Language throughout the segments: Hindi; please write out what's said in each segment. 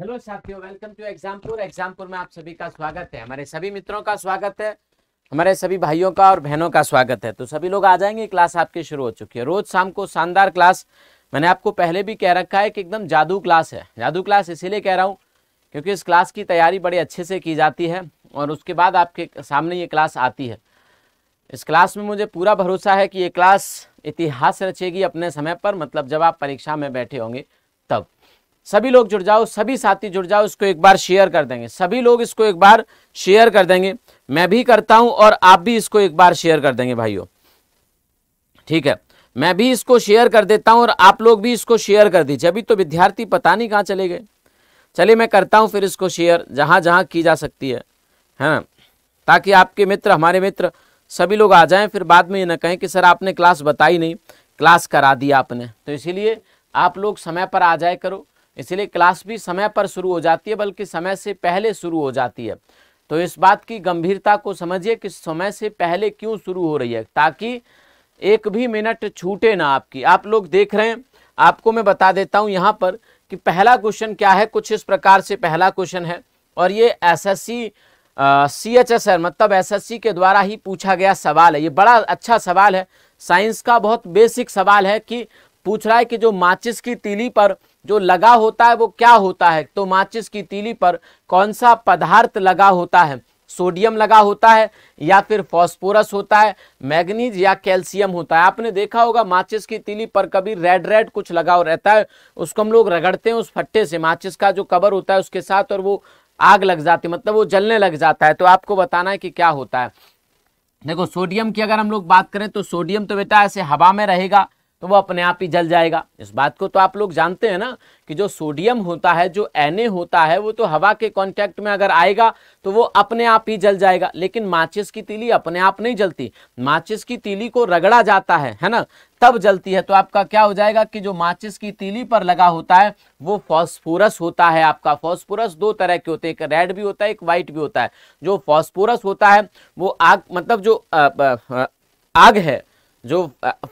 हेलो साथियों वेलकम टू एग्जामपुर एग्जामपुर में आप सभी का स्वागत है हमारे सभी मित्रों का स्वागत है हमारे सभी भाइयों का और बहनों का स्वागत है तो सभी लोग आ जाएंगे क्लास आपकी शुरू हो चुकी है रोज शाम को शानदार क्लास मैंने आपको पहले भी कह रखा है कि एकदम जादू क्लास है जादू क्लास इसीलिए कह रहा हूँ क्योंकि इस क्लास की तैयारी बड़े अच्छे से की जाती है और उसके बाद आपके सामने ये क्लास आती है इस क्लास में मुझे पूरा भरोसा है कि ये क्लास इतिहास रचेगी अपने समय पर मतलब जब आप परीक्षा में बैठे होंगे तब सभी लोग जुड़ जाओ सभी साथी जुड़ जाओ इसको एक बार शेयर कर देंगे सभी लोग इसको एक बार शेयर कर देंगे मैं भी करता हूं और आप भी इसको एक बार शेयर कर देंगे भाइयों ठीक है मैं भी इसको शेयर कर देता हूं और आप लोग भी इसको शेयर कर दीजिए अभी तो विद्यार्थी पता नहीं कहाँ चले गए चलिए मैं करता हूँ फिर इसको शेयर जहाँ जहाँ की जा सकती है है ना ताकि आपके मित्र हमारे मित्र सभी लोग आ जाएं फिर बाद में ये ना कहें कि सर आपने क्लास बताई नहीं क्लास करा दी आपने तो इसीलिए आप लोग समय पर आ जाए करो इसलिए क्लास भी समय पर शुरू हो जाती है बल्कि समय से पहले शुरू हो जाती है तो इस बात की गंभीरता को समझिए कि समय से पहले क्यों शुरू हो रही है ताकि एक भी मिनट छूटे ना आपकी आप लोग देख रहे हैं आपको मैं बता देता हूं यहां पर कि पहला क्वेश्चन क्या है कुछ इस प्रकार से पहला क्वेश्चन है और ये SSC C H S R मतलब एसएससी के द्वारा ही पूछा गया सवाल है ये बड़ा अच्छा सवाल है साइंस का बहुत बेसिक सवाल है कि पूछ रहा है कि जो माचिस की तीली पर जो लगा होता है वो क्या होता है तो माचिस की तीली पर कौन सा पदार्थ लगा होता है सोडियम लगा होता है या फिर फॉस्फोरस होता है मैग्नीज या कैल्शियम होता है आपने देखा होगा माचिस की तीली पर कभी रेड रेड कुछ लगा रहता है उसको हम लोग रगड़ते हैं उस फट्टे से माचिस का जो कवर होता है उसके साथ और वो आग लग जाती मतलब वो जलने लग जाता है तो आपको बताना है कि क्या होता है देखो सोडियम की अगर हम लोग बात करें तो सोडियम तो बेटा ऐसे हवा में रहेगा तो वो अपने आप ही जल जाएगा इस बात को तो आप लोग जानते हैं ना कि जो सोडियम होता है जो एन होता है वो तो हवा के कांटेक्ट में अगर आएगा तो वो अपने आप ही जल जाएगा लेकिन माचिस की तीली अपने आप नहीं जलती माचिस की तीली को रगड़ा जाता है है ना तब जलती है तो आपका क्या हो जाएगा कि जो माचिस की तीली पर लगा होता है वो फॉस्फोरस होता है आपका फॉस्फोरस दो तरह के होते हैं एक रेड भी होता है एक व्हाइट भी होता है जो फॉस्फोरस होता है वो आग मतलब जो आग है जो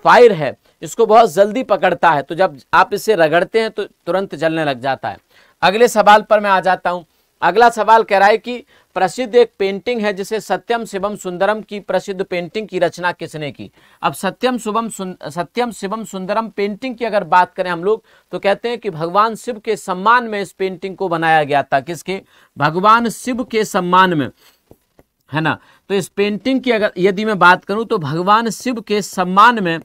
फायर है इसको बहुत जल्दी पकड़ता है तो जब आप इसे रगड़ते हैं तो तुरंत जलने लग जाता है अगले सवाल पर मैं आ जाता हूं अगला सवाल कह रहा है कि प्रसिद्ध एक पेंटिंग है जिसे सत्यम शिवम सुंदरम की प्रसिद्ध पेंटिंग की रचना किसने की अब सत्यम शुभम सत्यम शिवम सुंदरम पेंटिंग की अगर बात करें हम लोग तो कहते हैं कि भगवान शिव के सम्मान में इस पेंटिंग को बनाया गया था किसके भगवान शिव के सम्मान में है ना तो इस पेंटिंग की अगर यदि मैं बात करूं तो भगवान शिव के सम्मान में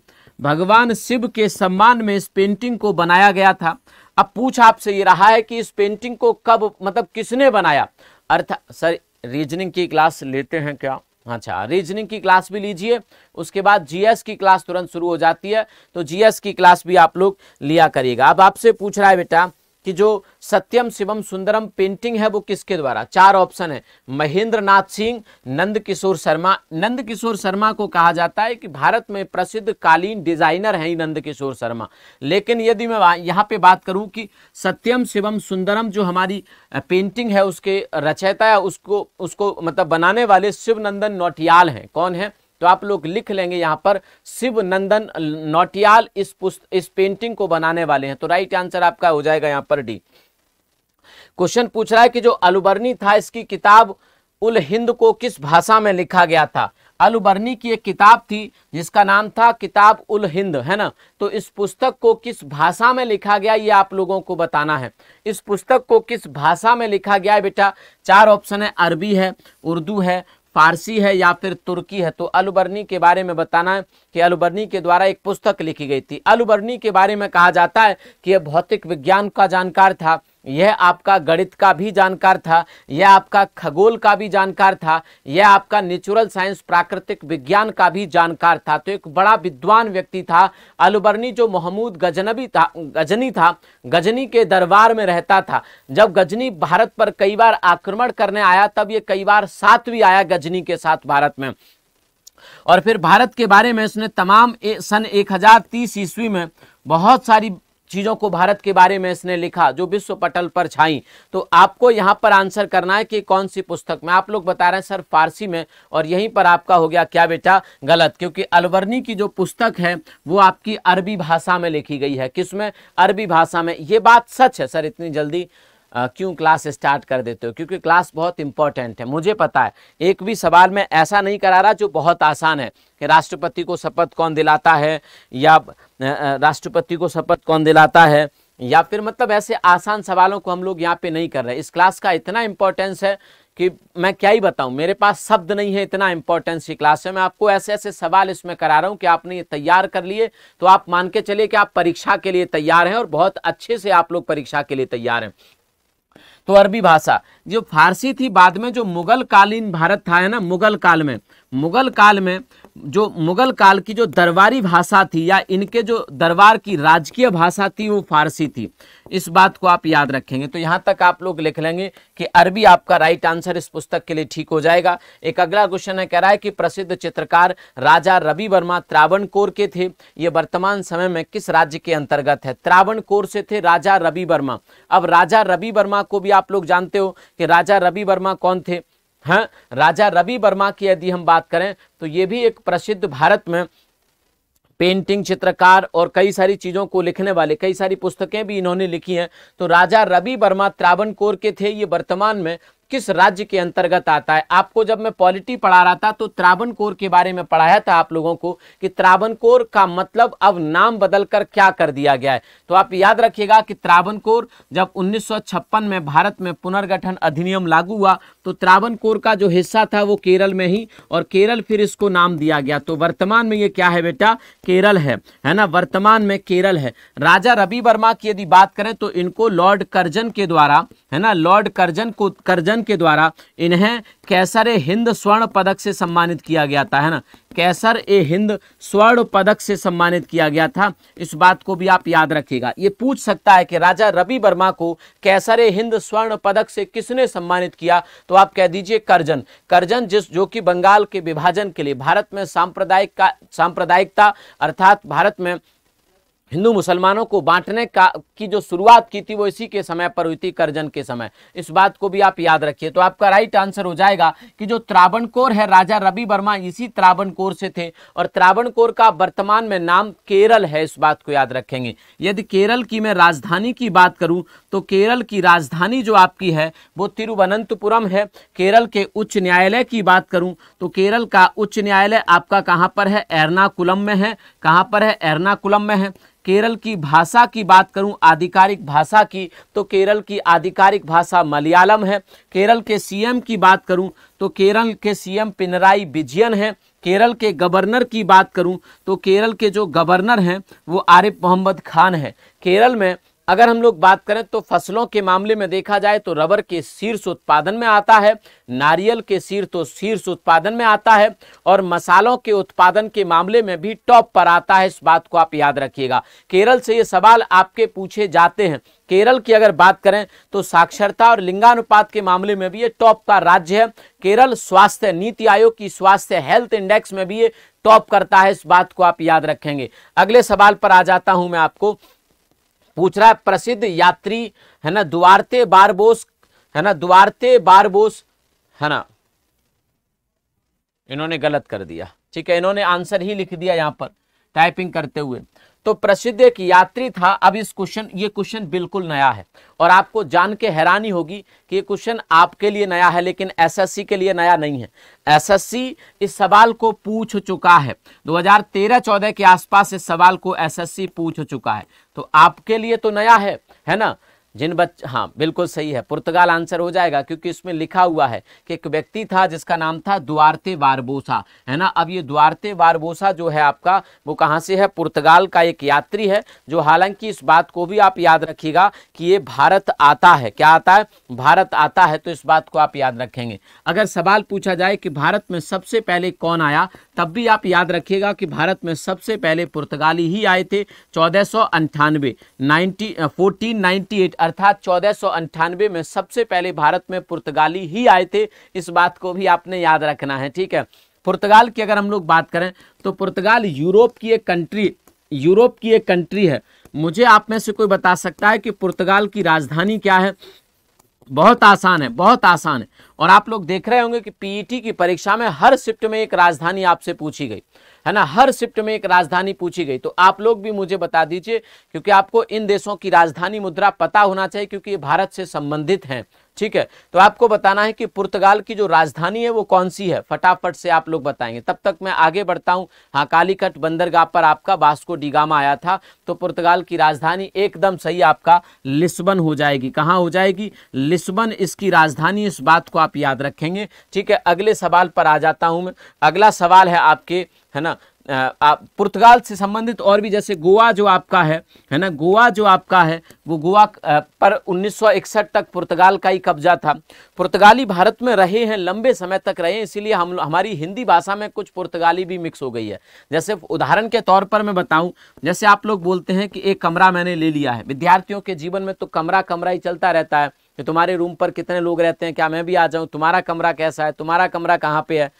भगवान शिव के सम्मान में इस पेंटिंग को बनाया गया था अब पूछ आपसे ये रहा है कि इस पेंटिंग को कब मतलब किसने बनाया अर्थात सर रीजनिंग की क्लास लेते हैं क्या अच्छा रीजनिंग की क्लास भी लीजिए उसके बाद जीएस की क्लास तुरंत शुरू हो जाती है तो जीएस की क्लास भी आप लोग लिया करिएगा अब आपसे पूछ रहा है बेटा कि जो सत्यम शिवम सुंदरम पेंटिंग है वो किसके द्वारा चार ऑप्शन है महेंद्र नाथ सिंह नंद किशोर शर्मा नंद किशोर शर्मा को कहा जाता है कि भारत में प्रसिद्ध कालीन डिजाइनर हैं नंद किशोर शर्मा लेकिन यदि मैं यहाँ पे बात करूँ कि सत्यम शिवम सुंदरम जो हमारी पेंटिंग है उसके रचयता है उसको उसको मतलब बनाने वाले शिवनंदन नौटियाल हैं कौन है तो आप लोग लिख लेंगे यहां पर शिव नंदन नोटियाल इस पुस्त इस पेंटिंग को बनाने वाले हैं तो राइट आंसर आपका हो जाएगा यहां पर डी क्वेश्चन पूछ रहा है कि जो अलुबर्नी था इसकी किताब उल हिंद को किस भाषा में लिखा गया था अलुबर्नी की एक किताब थी जिसका नाम था किताब उल हिंद है ना तो इस पुस्तक को किस भाषा में लिखा गया ये आप लोगों को बताना है इस पुस्तक को किस भाषा में लिखा गया है बेटा चार ऑप्शन है अरबी है उर्दू है फारसी है या फिर तुर्की है तो अलबरनी के बारे में बताना है कि अलबरनी के द्वारा एक पुस्तक लिखी गई थी अलबरनी के बारे में कहा जाता है कि यह भौतिक विज्ञान का जानकार था यह आपका गणित का भी जानकार था यह आपका खगोल का भी जानकार था यह आपका नेचुरल साइंस प्राकृतिक विज्ञान का भी जानकार था तो एक बड़ा विद्वान व्यक्ति था अलबरनी जो महमूद गजनबी था गजनी था गजनी के दरबार में रहता था जब गजनी भारत पर कई बार आक्रमण करने आया तब ये कई बार साथ भी आया गजनी के साथ भारत में और फिर भारत के बारे में उसने तमाम ए, सन एक ईस्वी में बहुत सारी चीज़ों को भारत के बारे में इसने लिखा जो विश्व पटल पर छाई तो आपको यहाँ पर आंसर करना है कि कौन सी पुस्तक में आप लोग बता रहे हैं सर फारसी में और यहीं पर आपका हो गया क्या बेटा गलत क्योंकि अलवरनी की जो पुस्तक है वो आपकी अरबी भाषा में लिखी गई है किसमें अरबी भाषा में ये बात सच है सर इतनी जल्दी क्यों क्लास स्टार्ट कर देते हो क्योंकि क्लास बहुत इंपॉर्टेंट है मुझे पता है एक भी सवाल मैं ऐसा नहीं करा रहा जो बहुत आसान है कि राष्ट्रपति को शपथ कौन दिलाता है या राष्ट्रपति को शपथ कौन दिलाता है या फिर मतलब ऐसे आसान सवालों को हम लोग यहाँ पे नहीं कर रहे इस क्लास का इतना इम्पोर्टेंस है कि मैं क्या ही बताऊं मेरे पास शब्द नहीं है इतना इम्पोर्टेंस की क्लास है मैं आपको ऐसे ऐसे सवाल इसमें करा रहा हूं कि आपने ये तैयार कर लिए तो आप मान के चलिए कि आप परीक्षा के लिए तैयार हैं और बहुत अच्छे से आप लोग परीक्षा के लिए तैयार हैं तो अरबी भाषा जो फारसी थी बाद में जो मुगल कालीन भारत था है ना मुगल काल में मुगल काल में जो मुगल काल की जो दरबारी भाषा थी या इनके जो दरबार की राजकीय भाषा थी वो फारसी थी इस बात को आप याद रखेंगे तो यहाँ तक आप लोग लिख लेंगे कि अरबी आपका राइट आंसर इस पुस्तक के लिए ठीक हो जाएगा एक अगला क्वेश्चन है कह रहा है कि प्रसिद्ध चित्रकार राजा रवि वर्मा त्रावण के थे ये वर्तमान समय में किस राज्य के अंतर्गत है त्रावणकोर से थे राजा रवि वर्मा अब राजा रवि वर्मा को भी आप लोग जानते हो कि राजा रवि वर्मा कौन थे हाँ राजा रवि वर्मा की यदि हम बात करें तो ये भी एक प्रसिद्ध भारत में पेंटिंग चित्रकार और कई सारी चीज़ों को लिखने वाले कई सारी पुस्तकें भी इन्होंने लिखी हैं तो राजा रवि वर्मा त्रावणकोर के थे ये वर्तमान में किस राज्य के अंतर्गत आता है आपको जब मैं पॉलिटी पढ़ा रहा था तो त्रावन कोर के बारे में पढ़ाया था आप लोगों को कि कोर का मतलब अब नाम बदलकर क्या कर दिया गया है तो आप याद रखिएगा कि कोर जब 1956 में भारत में पुनर्गठन अधिनियम लागू हुआ तो कोर का जो हिस्सा था वो केरल में ही और केरल फिर इसको नाम दिया गया तो वर्तमान में ये क्या है बेटा केरल है है ना वर्तमान में केरल है राजा रवि वर्मा की यदि बात करें तो इनको लॉर्ड कर्जन के द्वारा है ना लॉर्ड कर्जन को कर्जन कार्यक्रम के द्वारा इन्हें कैसर ए हिंद स्वर्ण पदक से सम्मानित किया गया था है ना कैसर ए हिंद स्वर्ण पदक से सम्मानित किया गया था इस बात को भी आप याद रखिएगा ये पूछ सकता है कि राजा रवि वर्मा को कैसर ए हिंद स्वर्ण पदक से किसने सम्मानित किया तो आप कह दीजिए करजन करजन जिस जो कि बंगाल के विभाजन के लिए भारत में सांप्रदायिक का सांप्रदायिकता अर्थात भारत में हिंदू मुसलमानों को बांटने का की जो शुरुआत की थी वो इसी के समय पर हुई थी करजन के समय इस बात को भी आप याद रखिए तो आपका राइट आंसर हो जाएगा कि जो त्रावणकोर है राजा रवि वर्मा इसी त्रावणकोर से थे और त्रावणकोर का वर्तमान में नाम केरल है इस बात को याद रखेंगे यदि केरल की मैं राजधानी की बात करूँ तो केरल की राजधानी जो आपकी है वो तिरुवनंतपुरम है केरल के उच्च न्यायालय की बात करूँ तो केरल का उच्च न्यायालय आपका कहाँ पर है एर्नाकुलम में है कहाँ पर है एर्नाकुलम में है केरल की भाषा की बात करूं आधिकारिक भाषा की तो केरल की आधिकारिक भाषा मलयालम है केरल के सीएम की बात करूं तो केरल के सीएम पिनराई विजयन है केरल के गवर्नर की बात करूं तो केरल के जो गवर्नर हैं वो आरिफ मोहम्मद खान है केरल में अगर हम लोग बात करें तो फसलों के मामले में देखा जाए तो रबर के शीर्ष उत्पादन में आता है नारियल के शीर्ष तो शीर्ष उत्पादन में आता है और मसालों के उत्पादन के मामले में भी टॉप पर आता है इस बात को आप याद रखिएगा केरल से ये सवाल आपके पूछे जाते हैं केरल की अगर बात करें तो साक्षरता और लिंगानुपात के मामले में भी ये टॉप का राज्य है केरल स्वास्थ्य नीति आयोग की स्वास्थ्य हेल्थ इंडेक्स में भी ये टॉप करता है इस बात को आप याद रखेंगे अगले सवाल पर आ जाता हूं मैं आपको पूछ रहा है प्रसिद्ध यात्री है ना द्वारते बारबोस है ना द्वारते बारबोस है ना इन्होंने गलत कर दिया ठीक है इन्होंने आंसर ही लिख दिया यहां पर टाइपिंग करते हुए तो प्रसिद्ध एक यात्री था अब इस क्वेश्चन ये क्वेश्चन बिल्कुल नया है और आपको जान के हैरानी होगी कि ये क्वेश्चन आपके लिए नया है लेकिन एसएससी के लिए नया नहीं है एसएससी इस सवाल को पूछ चुका है 2013-14 के आसपास इस सवाल को एसएससी पूछ चुका है तो आपके लिए तो नया है है ना जिन बच्चे हाँ बिल्कुल सही है पुर्तगाल आंसर हो जाएगा क्योंकि इसमें लिखा हुआ है कि एक व्यक्ति था जिसका नाम था द्वारते वारबोसा है ना अब ये द्वारते वारबोसा जो है आपका वो कहाँ से है पुर्तगाल का एक यात्री है जो हालांकि इस बात को भी आप याद रखिएगा कि ये भारत आता है क्या आता है भारत आता है तो इस बात को आप याद रखेंगे अगर सवाल पूछा जाए कि भारत में सबसे पहले कौन आया तब भी आप याद रखिएगा कि भारत में सबसे पहले पुर्तगाली ही आए थे चौदह सौ अंठानवे नाइनटी एट अर्थात चौदह सौ अंठानवे में सबसे पहले भारत में पुर्तगाली ही आए थे इस बात को भी आपने याद रखना है ठीक है पुर्तगाल की अगर हम लोग बात करें तो पुर्तगाल यूरोप की एक कंट्री यूरोप की एक कंट्री है मुझे आप में से कोई बता सकता है कि पुर्तगाल की राजधानी क्या है बहुत आसान है बहुत आसान है और आप लोग देख रहे होंगे कि पीईटी e की परीक्षा में हर शिफ्ट में एक राजधानी आपसे पूछी गई है ना हर शिफ्ट में एक राजधानी पूछी गई तो आप लोग भी मुझे बता दीजिए क्योंकि आपको इन देशों की राजधानी मुद्रा पता होना चाहिए क्योंकि ये भारत से संबंधित हैं ठीक है तो आपको बताना है कि पुर्तगाल की जो राजधानी है वो कौन सी है फटाफट से आप लोग बताएंगे तब तक मैं आगे बढ़ता हूँ हाँ कालीकट बंदरगाह पर आपका बास्को डिगामा आया था तो पुर्तगाल की राजधानी एकदम सही आपका लिस्बन हो जाएगी कहाँ हो जाएगी लिस्बन इसकी राजधानी इस बात को आप याद रखेंगे ठीक है अगले सवाल पर आ जाता हूँ मैं अगला सवाल है आपके है ना आप पुर्तगाल से संबंधित और भी जैसे गोवा जो आपका है है ना गोवा जो आपका है वो गोवा पर 1961 तक पुर्तगाल का ही कब्जा था पुर्तगाली भारत में रहे हैं लंबे समय तक रहे हैं इसीलिए हम हमारी हिंदी भाषा में कुछ पुर्तगाली भी मिक्स हो गई है जैसे उदाहरण के तौर पर मैं बताऊं जैसे आप लोग बोलते हैं कि एक कमरा मैंने ले लिया है विद्यार्थियों के जीवन में तो कमरा कमरा ही चलता रहता है कि तुम्हारे रूम पर कितने लोग रहते हैं क्या मैं भी आ जाऊं तुम्हारा कमरा कैसा है तुम्हारा कमरा कहाँ पे है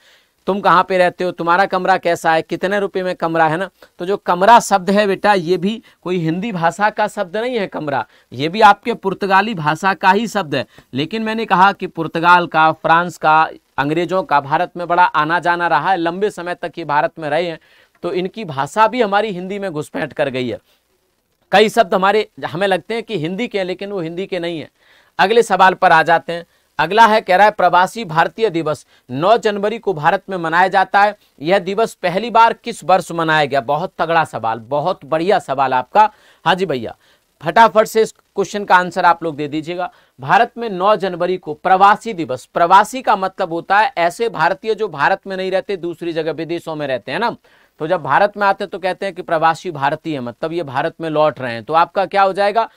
तुम कहाँ पे रहते हो तुम्हारा कमरा कैसा है कितने रुपए में कमरा है ना तो जो कमरा शब्द है बेटा ये भी कोई हिंदी भाषा का शब्द नहीं है कमरा ये भी आपके पुर्तगाली भाषा का ही शब्द है लेकिन मैंने कहा कि पुर्तगाल का फ्रांस का अंग्रेजों का भारत में बड़ा आना जाना रहा है लंबे समय तक ये भारत में रहे हैं तो इनकी भाषा भी हमारी हिंदी में घुसपैठ कर गई है कई शब्द हमारे हमें लगते हैं कि हिंदी के हैं लेकिन वो हिंदी के नहीं है अगले सवाल पर आ जाते हैं अगला है कह रहा है प्रवासी भारतीय दिवस 9 जनवरी को भारत में मनाया जाता है यह दिवस पहली बार किस वर्ष मनाया गया बहुत तगड़ा सवाल बहुत बढ़िया सवाल आपका हाँ जी भैया फटाफट से इस क्वेश्चन का आंसर आप लोग दे दीजिएगा भारत में 9 जनवरी को प्रवासी दिवस प्रवासी का मतलब होता है ऐसे भारतीय जो भारत में नहीं रहते दूसरी जगह विदेशों में रहते हैं ना तो जब भारत में आते तो कहते हैं कि प्रवासी भारतीय मतलब ये भारत में लौट रहे हैं तो आपका क्या हो जाएगा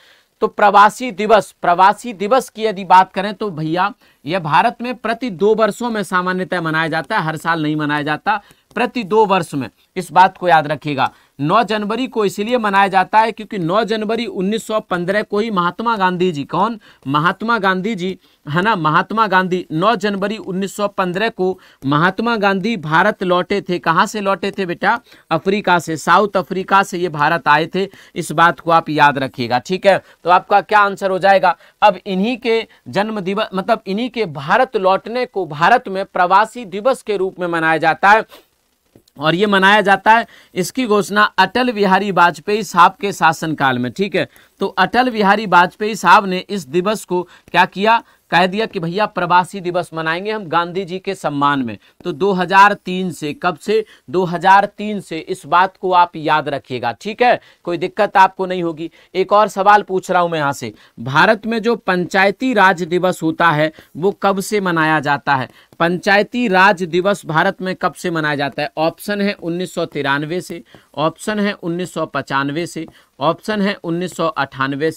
तो प्रवासी दिवस प्रवासी दिवस की यदि बात करें तो भैया यह भारत में प्रति दो वर्षों में सामान्यतः मनाया जाता है हर साल नहीं मनाया जाता प्रति दो वर्ष में इस बात को याद रखिएगा 9 जनवरी को इसलिए मनाया जाता है क्योंकि 9 जनवरी 1915 को ही महात्मा गांधी जी कौन महात्मा गांधी जी है ना महात्मा गांधी 9 जनवरी 1915 को महात्मा गांधी भारत लौटे थे कहाँ से लौटे थे बेटा अफ्रीका से साउथ अफ्रीका से ये भारत आए थे इस बात को आप याद रखिएगा ठीक है तो आपका क्या आंसर हो जाएगा अब इन्हीं के जन्म दिवस मतलब इन्हीं के भारत लौटने को भारत में प्रवासी दिवस के रूप में मनाया जाता है और ये मनाया जाता है इसकी घोषणा अटल बिहारी वाजपेयी साहब के शासनकाल में ठीक है तो अटल बिहारी वाजपेयी साहब ने इस दिवस को क्या किया कह दिया कि भैया प्रवासी दिवस मनाएंगे हम गांधी जी के सम्मान में तो 2003 से कब से 2003 से इस बात को आप याद रखिएगा ठीक है कोई दिक्कत आपको नहीं होगी एक और सवाल पूछ रहा हूं मैं यहाँ से भारत में जो पंचायती राज दिवस होता है वो कब से मनाया जाता है पंचायती राज दिवस भारत में कब से मनाया जाता है ऑप्शन है उन्नीस से ऑप्शन है उन्नीस से ऑप्शन है उन्नीस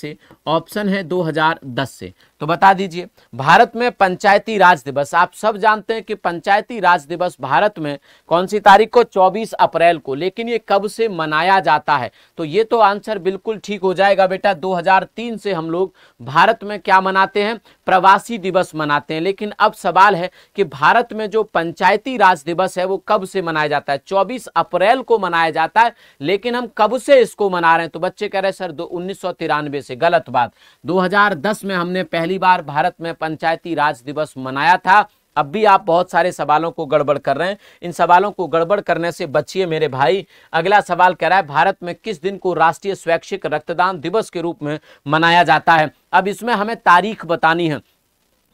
से ऑप्शन है 2010 से तो बता दीजिए भारत में पंचायती राज दिवस आप सब जानते हैं कि पंचायती राज दिवस भारत में कौन सी तारीख को 24 अप्रैल को लेकिन ये कब से मनाया जाता है तो ये तो आंसर बिल्कुल ठीक हो जाएगा बेटा 2003 से हम लोग भारत में क्या मनाते हैं प्रवासी दिवस मनाते हैं लेकिन अब सवाल है कि भारत में जो पंचायती राज दिवस है वो कब से मनाया जाता है 24 अप्रैल को मनाया जाता है लेकिन हम कब से इसको मना रहे हैं तो बच्चे कह रहे हैं सर दो उन्नीस से गलत बात 2010 में हमने पहली बार भारत में पंचायती राज दिवस मनाया था अब भी आप बहुत सारे सवालों को गड़बड़ कर रहे हैं इन सवालों को गड़बड़ करने से बचिए मेरे भाई अगला सवाल कह रहा है भारत में किस दिन को राष्ट्रीय स्वैच्छिक रक्तदान दिवस के रूप में मनाया जाता है अब इसमें हमें तारीख बतानी है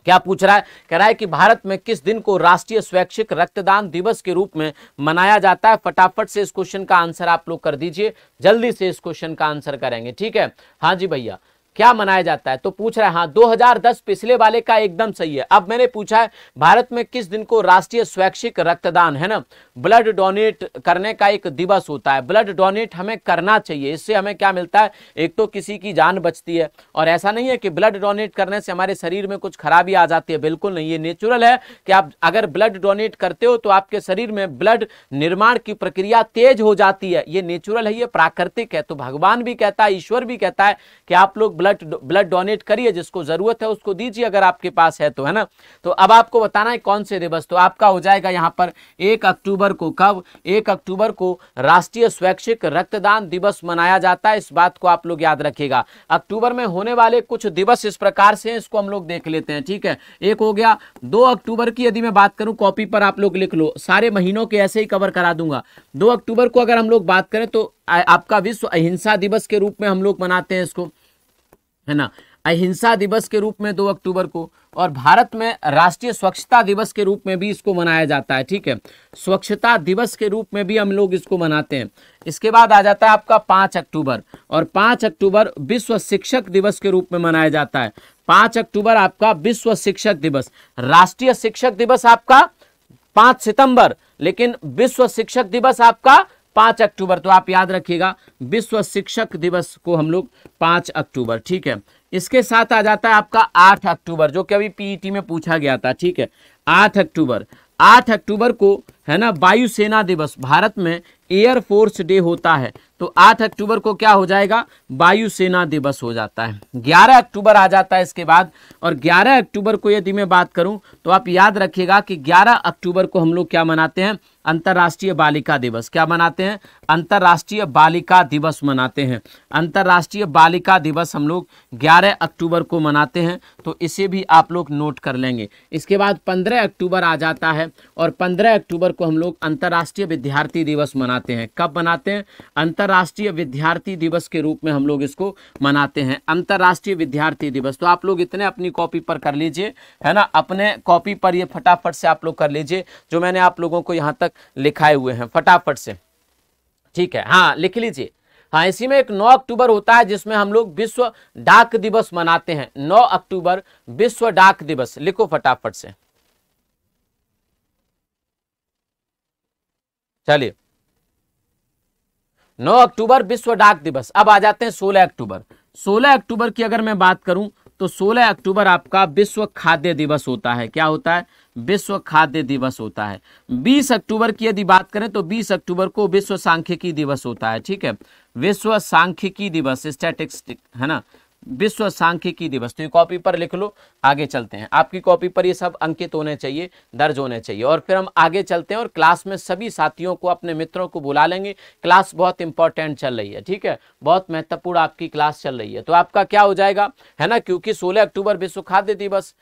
क्या पूछ रहा है कह रहा है कि भारत में किस दिन को राष्ट्रीय स्वैच्छिक रक्तदान दिवस के रूप में मनाया जाता है फटाफट से इस क्वेश्चन का आंसर आप लोग कर दीजिए जल्दी से इस क्वेश्चन का आंसर करेंगे ठीक है हाँ जी भैया क्या मनाया जाता है तो पूछ रहा है हाँ 2010 पिछले वाले का एकदम सही है अब मैंने पूछा है भारत में किस दिन को राष्ट्रीय स्वैच्छिक रक्तदान है ना ब्लड डोनेट करने का एक दिवस होता है ब्लड डोनेट हमें करना चाहिए इससे हमें क्या मिलता है एक तो किसी की जान बचती है और ऐसा नहीं है कि ब्लड डोनेट करने से हमारे शरीर में कुछ खराबी आ जाती है बिल्कुल नहीं ये नेचुरल है कि आप अगर ब्लड डोनेट करते हो तो आपके शरीर में ब्लड निर्माण की प्रक्रिया तेज हो जाती है ये नेचुरल है ये प्राकृतिक है तो भगवान भी कहता है ईश्वर भी कहता है कि आप लोग ब्लड ब्लड डोनेट करिए जिसको ज़रूरत है उसको दीजिए अगर आपके पास है तो है ना तो अब आपको बताना है कौन से दिवस तो आपका हो जाएगा यहाँ पर एक अक्टूबर को कब एक अक्टूबर को राष्ट्रीय स्वैच्छिक रक्तदान दिवस मनाया जाता है इस बात को आप लोग याद रखिएगा अक्टूबर में होने वाले कुछ दिवस इस प्रकार से इसको हम लोग देख लेते हैं ठीक है एक हो गया दो अक्टूबर की यदि मैं बात करूं कॉपी पर आप लोग लिख लो सारे महीनों के ऐसे ही कवर करा दूंगा दो अक्टूबर को अगर हम लोग बात करें तो आपका विश्व अहिंसा दिवस के रूप में हम लोग मनाते हैं इसको है ना अहिंसा दिवस के रूप में दो अक्टूबर को और भारत में राष्ट्रीय स्वच्छता दिवस के रूप में भी इसको मनाया जाता है ठीक है स्वच्छता दिवस के रूप में भी हम लोग इसको मनाते हैं इसके बाद आ जाता है आपका पाँच अक्टूबर और पाँच अक्टूबर विश्व शिक्षक दिवस के रूप में मनाया जाता है पाँच अक्टूबर आपका विश्व शिक्षक दिवस राष्ट्रीय शिक्षक दिवस आपका पाँच सितंबर लेकिन विश्व शिक्षक दिवस आपका पाँच अक्टूबर तो आप याद रखिएगा विश्व शिक्षक दिवस को हम लोग पाँच अक्टूबर ठीक है इसके साथ आ जाता है आपका आठ अक्टूबर जो कि अभी पीईटी e में पूछा गया था ठीक है आठ अक्टूबर आठ अक्टूबर को है ना वायुसेना दिवस भारत में एयर फोर्स डे होता है तो आठ अक्टूबर को क्या हो जाएगा वायुसेना दिवस हो जाता है ग्यारह अक्टूबर आ जाता है इसके बाद और ग्यारह अक्टूबर को यदि मैं बात करूं तो आप याद रखिएगा कि ग्यारह अक्टूबर को हम लोग क्या मनाते हैं अंतर्राष्ट्रीय बालिका दिवस क्या मनाते हैं अंतर्राष्ट्रीय बालिका दिवस मनाते हैं अंतर्राष्ट्रीय बालिका दिवस हम लोग 11 अक्टूबर को मनाते हैं तो इसे भी आप लोग नोट कर लेंगे इसके बाद 15 अक्टूबर आ जाता है और 15 अक्टूबर को हम लोग अंतर्राष्ट्रीय विद्यार्थी दिवस मनाते हैं कब मनाते हैं अंतर्राष्ट्रीय विद्यार्थी दिवस के रूप में हम लोग इसको मनाते हैं अंतर्राष्ट्रीय विद्यार्थी दिवस तो आप लोग इतने अपनी कॉपी पर कर लीजिए है ना अपने कॉपी पर ये फटाफट से आप लोग कर लीजिए जो मैंने आप लोगों को यहाँ तक लिखाए हुए हैं फटाफट से ठीक है हाँ लिख लीजिए हाँ इसी में एक 9 अक्टूबर होता है जिसमें हम लोग विश्व डाक दिवस मनाते हैं 9 अक्टूबर विश्व डाक दिवस लिखो फटाफट से चलिए 9 अक्टूबर विश्व डाक दिवस अब आ जाते हैं 16 अक्टूबर 16 अक्टूबर की अगर मैं बात करूं तो 16 अक्टूबर आपका विश्व खाद्य दिवस होता है क्या होता है विश्व खाद्य दिवस होता है 20 अक्टूबर की यदि बात करें तो 20 अक्टूबर को विश्व सांख्यिकी दिवस होता है ठीक है विश्व सांख्यिकी दिवस स्टैटिस्टिक है ना विश्व सांख्यिकी दिवस तो ये कॉपी पर लिख लो आगे चलते हैं आपकी कॉपी पर ये सब अंकित होने चाहिए दर्ज होने चाहिए और फिर हम आगे चलते हैं और क्लास में सभी साथियों को अपने मित्रों को बुला लेंगे क्लास बहुत इंपॉर्टेंट चल रही है ठीक है बहुत महत्वपूर्ण आपकी क्लास चल रही है तो आपका क्या हो जाएगा है ना क्योंकि सोलह अक्टूबर विश्व खाद्य दिवस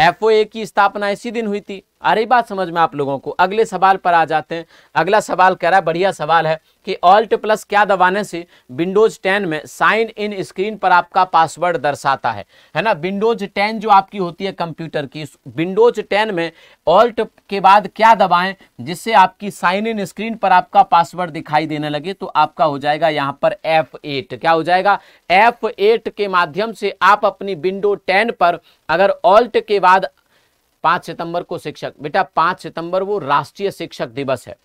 एफ की स्थापना इसी दिन हुई थी आ रही बात समझ में आप लोगों को अगले सवाल पर आ जाते हैं अगला सवाल कह रहा है बढ़िया सवाल है कि ऑल्ट प्लस क्या दबाने से विंडोज 10 में साइन इन स्क्रीन पर आपका पासवर्ड दर्शाता है है ना विंडोज 10 जो आपकी होती है कंप्यूटर की विंडोज 10 में ऑल्ट के बाद क्या दबाएं जिससे आपकी साइन इन स्क्रीन पर आपका पासवर्ड दिखाई देने लगे तो आपका हो जाएगा यहाँ पर एफ क्या हो जाएगा एफ के माध्यम से आप अपनी विंडो टेन पर अगर ऑल्ट के बाद पाँच सितंबर को शिक्षक बेटा पांच सितंबर वो राष्ट्रीय शिक्षक दिवस है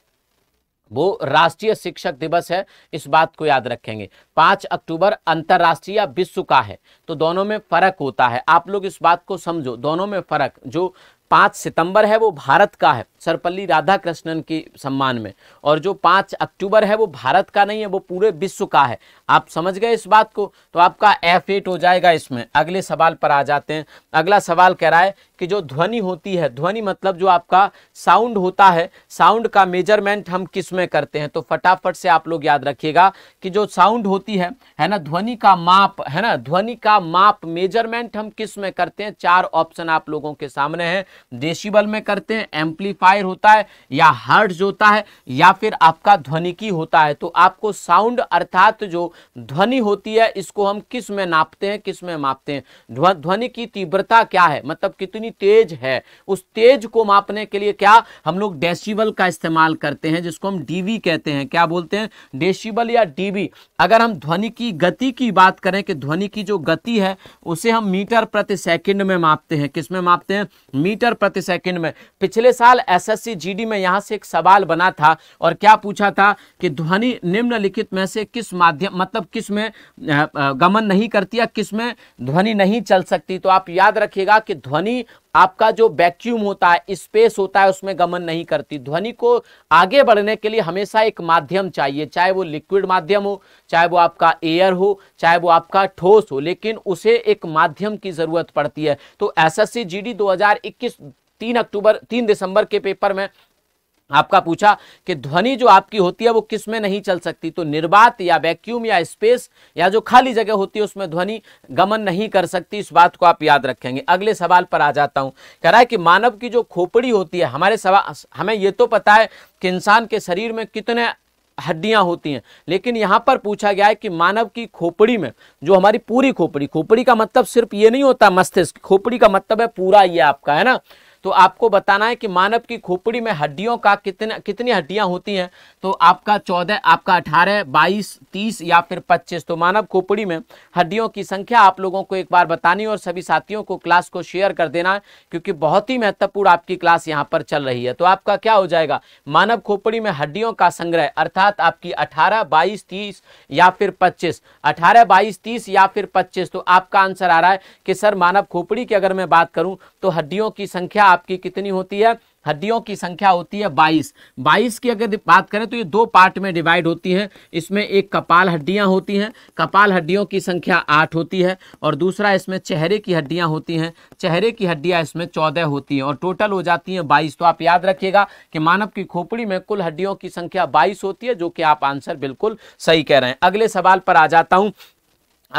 वो राष्ट्रीय शिक्षक दिवस है इस बात को याद रखेंगे पांच अक्टूबर अंतर्राष्ट्रीय विश्व का है तो दोनों में फर्क होता है आप लोग इस बात को समझो दोनों में फर्क जो पांच सितंबर है वो भारत का है सर्वपल्ली राधा कृष्णन के सम्मान में और जो पाँच अक्टूबर है वो भारत का नहीं है वो पूरे विश्व का है आप समझ गए इस बात को तो आपका एफ एट हो जाएगा इसमें अगले सवाल पर आ जाते हैं अगला सवाल कह रहा है कि जो ध्वनि होती है ध्वनि मतलब जो आपका साउंड होता है साउंड का मेजरमेंट हम किस में करते हैं तो फटाफट से आप लोग याद रखिएगा कि जो साउंड होती है है ना ध्वनि का माप है ना ध्वनि का माप मेजरमेंट हम किस में करते हैं चार ऑप्शन आप लोगों के सामने है डेसिबल में करते हैं एम्पलीफाई फायर होता है या हर्ट जो होता है या फिर आपका ध्वनिकी होता है तो आपको साउंड अर्थात जो ध्वनि होती है इसको हम किस में नापते हैं किस में मापते हैं ध्वनि की तीव्रता क्या है मतलब कितनी तेज है उस तेज को मापने के लिए क्या हम लोग डेसीबल का इस्तेमाल करते हैं जिसको हम डीवी कहते हैं क्या बोलते हैं डेसीबल या डीवी अगर हम ध्वनि की गति की बात करें कि ध्वनि की जो गति है उसे हम मीटर प्रति सेकंड में मापते हैं किस में मापते हैं मीटर प्रति सेकंड में पिछले साल एसएससी जीडी में यहाँ से एक सवाल बना था और क्या पूछा था कि ध्वनि निम्नलिखित में से किस माध्यम मतलब किस में गमन नहीं करती या किस में ध्वनि नहीं चल सकती तो आप याद रखिएगा कि ध्वनि आपका जो वैक्यूम होता है स्पेस होता है उसमें गमन नहीं करती ध्वनि को आगे बढ़ने के लिए हमेशा एक माध्यम चाहिए चाहे वो लिक्विड माध्यम हो चाहे वो आपका एयर हो चाहे वो आपका ठोस हो लेकिन उसे एक माध्यम की ज़रूरत पड़ती है तो एसएससी जीडी 2021 तीन अक्टूबर तीन दिसंबर के पेपर में आपका पूछा कि ध्वनि जो आपकी होती है वो किस में नहीं चल सकती तो निर्बात या वैक्यूम या स्पेस या जो खाली जगह होती है उसमें ध्वनि गमन नहीं कर सकती इस बात को आप याद रखेंगे अगले सवाल पर आ जाता हूं कह रहा है कि मानव की जो खोपड़ी होती है हमारे सवाल हमें ये तो पता है कि इंसान के शरीर में कितने हड्डियां होती हैं लेकिन यहाँ पर पूछा गया है कि मानव की खोपड़ी में जो हमारी पूरी खोपड़ी खोपड़ी का मतलब सिर्फ ये नहीं होता मस्तिष्क खोपड़ी का मतलब है पूरा ये आपका है ना तो आपको बताना है कि मानव की खोपड़ी में हड्डियों का कितने कितनी हड्डियां होती हैं तो आपका चौदह आपका अठारह बाईस तीस या फिर पच्चीस तो मानव खोपड़ी में हड्डियों की संख्या आप लोगों को एक बार बतानी और सभी साथियों को क्लास को शेयर कर देना क्योंकि बहुत ही महत्वपूर्ण आपकी क्लास यहाँ पर चल रही है तो आपका क्या हो जाएगा मानव खोपड़ी में हड्डियों का संग्रह अर्थात आपकी अठारह बाईस तीस या फिर पच्चीस अठारह बाईस तीस या फिर पच्चीस तो आपका आंसर आ रहा है कि सर मानव खोपड़ी की अगर मैं बात करूं तो हड्डियों की संख्या आपकी कितनी होती है हड्डियों की संख्या होती है 22 22 की अगर बात करें तो ये दो पार्ट में डिवाइड होती है इसमें एक कपाल हड्डियां होती हैं कपाल हड्डियों की संख्या आठ होती है और दूसरा इसमें चेहरे की हड्डियां होती हैं चेहरे की हड्डियां इसमें चौदह होती हैं और टोटल हो जाती हैं बाईस तो आप याद रखिएगा कि मानव की खोपड़ी में कुल हड्डियों की संख्या बाईस होती है जो कि आप आंसर बिल्कुल सही कह रहे हैं अगले सवाल पर आ जाता हूँ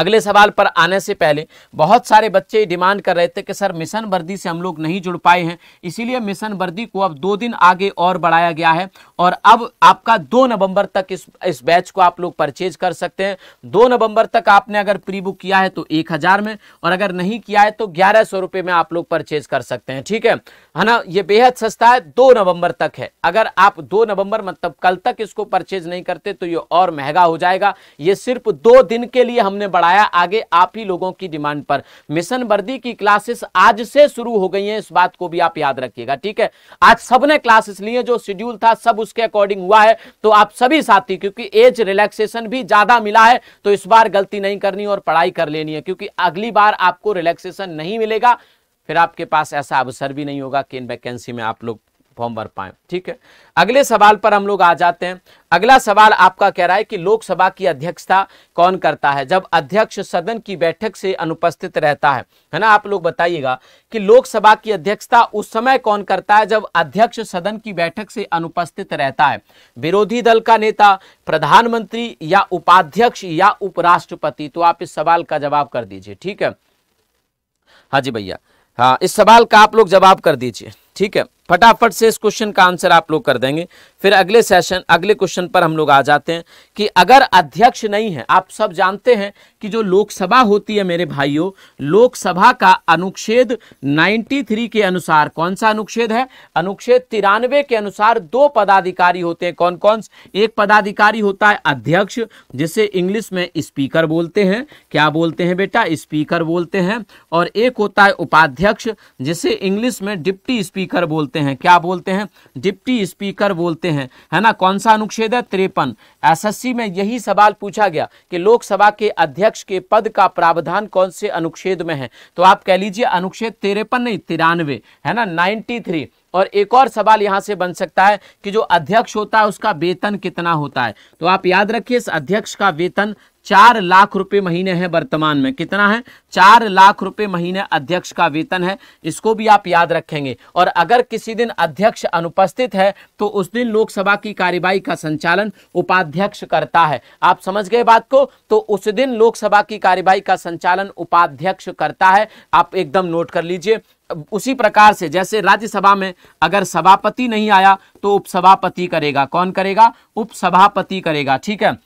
अगले सवाल पर आने से पहले बहुत सारे बच्चे डिमांड कर रहे थे कि सर मिशन वर्दी से हम लोग नहीं जुड़ पाए हैं इसीलिए मिशन वर्दी को अब दो दिन आगे और बढ़ाया गया है और अब आपका दो नवंबर तक इस इस बैच को आप लोग परचेज कर सकते हैं दो नवंबर तक आपने अगर प्री बुक किया है तो एक हज़ार में और अगर नहीं किया है तो ग्यारह सौ रुपये में आप लोग परचेज कर सकते हैं ठीक है है ना ये बेहद सस्ता है दो नवंबर तक है अगर आप दो नवंबर मतलब कल तक इसको परचेज नहीं करते तो ये और महंगा हो जाएगा ये सिर्फ दो दिन के लिए हमने बढ़ा बढ़ाया आगे आप ही लोगों की डिमांड पर मिशन वर्दी की क्लासेस आज से शुरू हो गई हैं इस बात को भी आप याद रखिएगा ठीक है आज सबने क्लासेस लिए जो शेड्यूल था सब उसके अकॉर्डिंग हुआ है तो आप सभी साथी क्योंकि एज रिलैक्सेशन भी ज्यादा मिला है तो इस बार गलती नहीं करनी और पढ़ाई कर लेनी है क्योंकि अगली बार आपको रिलैक्सेशन नहीं मिलेगा फिर आपके पास ऐसा अवसर भी नहीं होगा कि इन वैकेंसी में आप लोग फॉर्म भर पाए ठीक है अगले सवाल पर हम लोग आ जाते हैं अगला सवाल आपका कह रहा है कि लोकसभा की अध्यक्षता कौन करता है जब अध्यक्ष सदन की बैठक से अनुपस्थित रहता है है ना आप लोग बताइएगा कि लोकसभा की अध्यक्षता उस समय कौन करता है जब अध्यक्ष सदन की बैठक से अनुपस्थित रहता है विरोधी दल का नेता प्रधानमंत्री या उपाध्यक्ष या उपराष्ट्रपति तो आप इस सवाल का जवाब कर दीजिए ठीक है हाँ जी भैया हाँ इस सवाल का आप लोग जवाब कर दीजिए ठीक है फटाफट से इस क्वेश्चन का आंसर आप लोग कर देंगे फिर अगले सेशन अगले क्वेश्चन पर हम लोग आ जाते हैं कि अगर अध्यक्ष नहीं है आप सब जानते हैं कि जो लोकसभा होती है मेरे भाइयों लोकसभा का अनुच्छेद 93 के अनुसार कौन सा अनुच्छेद है अनुच्छेद तिरानवे के अनुसार दो पदाधिकारी होते हैं कौन कौन एक पदाधिकारी होता है अध्यक्ष जिसे इंग्लिश में स्पीकर बोलते हैं क्या बोलते हैं बेटा स्पीकर बोलते हैं और एक होता है उपाध्यक्ष जिसे इंग्लिश में डिप्टी स्पीकर बोलते बोलते हैं क्या बोलते हैं डिप्टी स्पीकर बोलते हैं है ना कौन सा अनुच्छेद है त्रेपन एसएससी में यही सवाल पूछा गया कि लोकसभा के अध्यक्ष के पद का प्रावधान कौन से अनुच्छेद में है तो आप कह लीजिए अनुच्छेद तिरपन नहीं तिरानवे है ना नाइन्टी और एक और सवाल यहाँ से बन सकता है कि जो अध्यक्ष होता है उसका वेतन कितना होता है तो आप याद रखिए इस अध्यक्ष का वेतन चार लाख रुपए महीने है वर्तमान में कितना है चार लाख रुपए महीने अध्यक्ष का वेतन है इसको भी आप याद रखेंगे और अगर किसी दिन अध्यक्ष अनुपस्थित है तो उस दिन लोकसभा की कार्यवाही का संचालन उपाध्यक्ष करता है आप समझ गए बात को तो उस दिन लोकसभा की कार्यवाही का संचालन उपाध्यक्ष करता है आप एकदम नोट कर लीजिए उसी प्रकार से जैसे राज्यसभा में अगर सभापति नहीं आया तो उपसभापति करेगा कौन करेगा उपसभापति करेगा ठीक है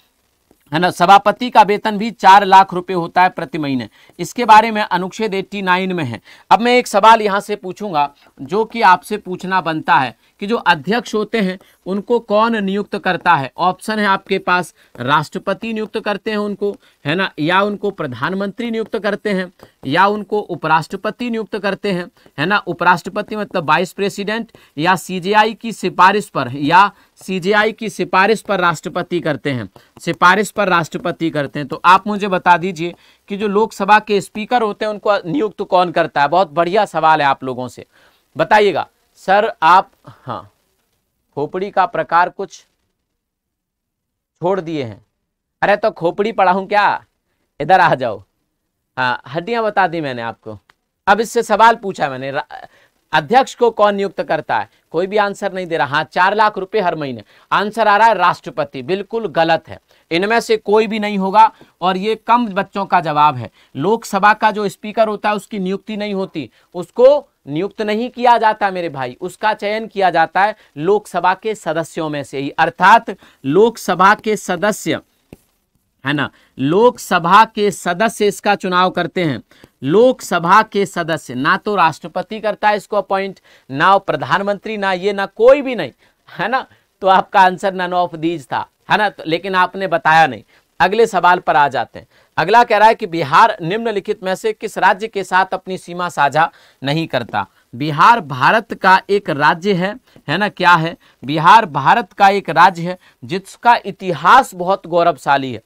है ना सभापति का वेतन भी चार लाख रुपए होता है प्रति महीने इसके बारे में अनुच्छेद एट्टी नाइन में है अब मैं एक सवाल यहां से पूछूंगा जो कि आपसे पूछना बनता है कि जो अध्यक्ष होते हैं उनको कौन नियुक्त करता है ऑप्शन है आपके पास राष्ट्रपति नियुक्त करते हैं उनको है ना या उनको प्रधानमंत्री नियुक्त करते हैं या उनको उपराष्ट्रपति नियुक्त करते हैं है ना उपराष्ट्रपति मतलब वाइस प्रेसिडेंट या सी की सिफारिश पर या सी की सिफारिश पर राष्ट्रपति करते हैं सिफारिश पर राष्ट्रपति करते हैं तो आप मुझे बता दीजिए कि जो लोकसभा के स्पीकर होते हैं उनको नियुक्त कौन करता है बहुत बढ़िया सवाल है आप लोगों से बताइएगा सर आप हाँ खोपड़ी का प्रकार कुछ छोड़ दिए हैं अरे तो खोपड़ी पढ़ा क्या इधर आ जाओ हाँ हड्डियाँ बता दी मैंने आपको अब इससे सवाल पूछा मैंने अध्यक्ष को कौन नियुक्त करता है कोई भी आंसर नहीं दे रहा हाँ चार लाख रुपए हर महीने आंसर आ रहा है राष्ट्रपति बिल्कुल गलत है इनमें से कोई भी नहीं होगा और ये कम बच्चों का जवाब है लोकसभा का जो स्पीकर होता है उसकी नियुक्ति नहीं होती उसको नियुक्त नहीं किया जाता मेरे भाई उसका चयन किया जाता है लोकसभा के सदस्यों में से ही अर्थात लोकसभा के सदस्य है ना लोकसभा के सदस्य इसका चुनाव करते हैं लोकसभा के सदस्य ना तो राष्ट्रपति करता है इसको अपॉइंट ना प्रधानमंत्री ना ये ना कोई भी नहीं है ना तो आपका आंसर नन ऑफ दीज था है ना तो, लेकिन आपने बताया नहीं अगले सवाल पर आ जाते हैं अगला कह रहा है कि बिहार निम्नलिखित में से किस राज्य के साथ अपनी सीमा साझा नहीं करता बिहार भारत का एक राज्य है है ना क्या है बिहार भारत का एक राज्य है जिसका इतिहास बहुत गौरवशाली है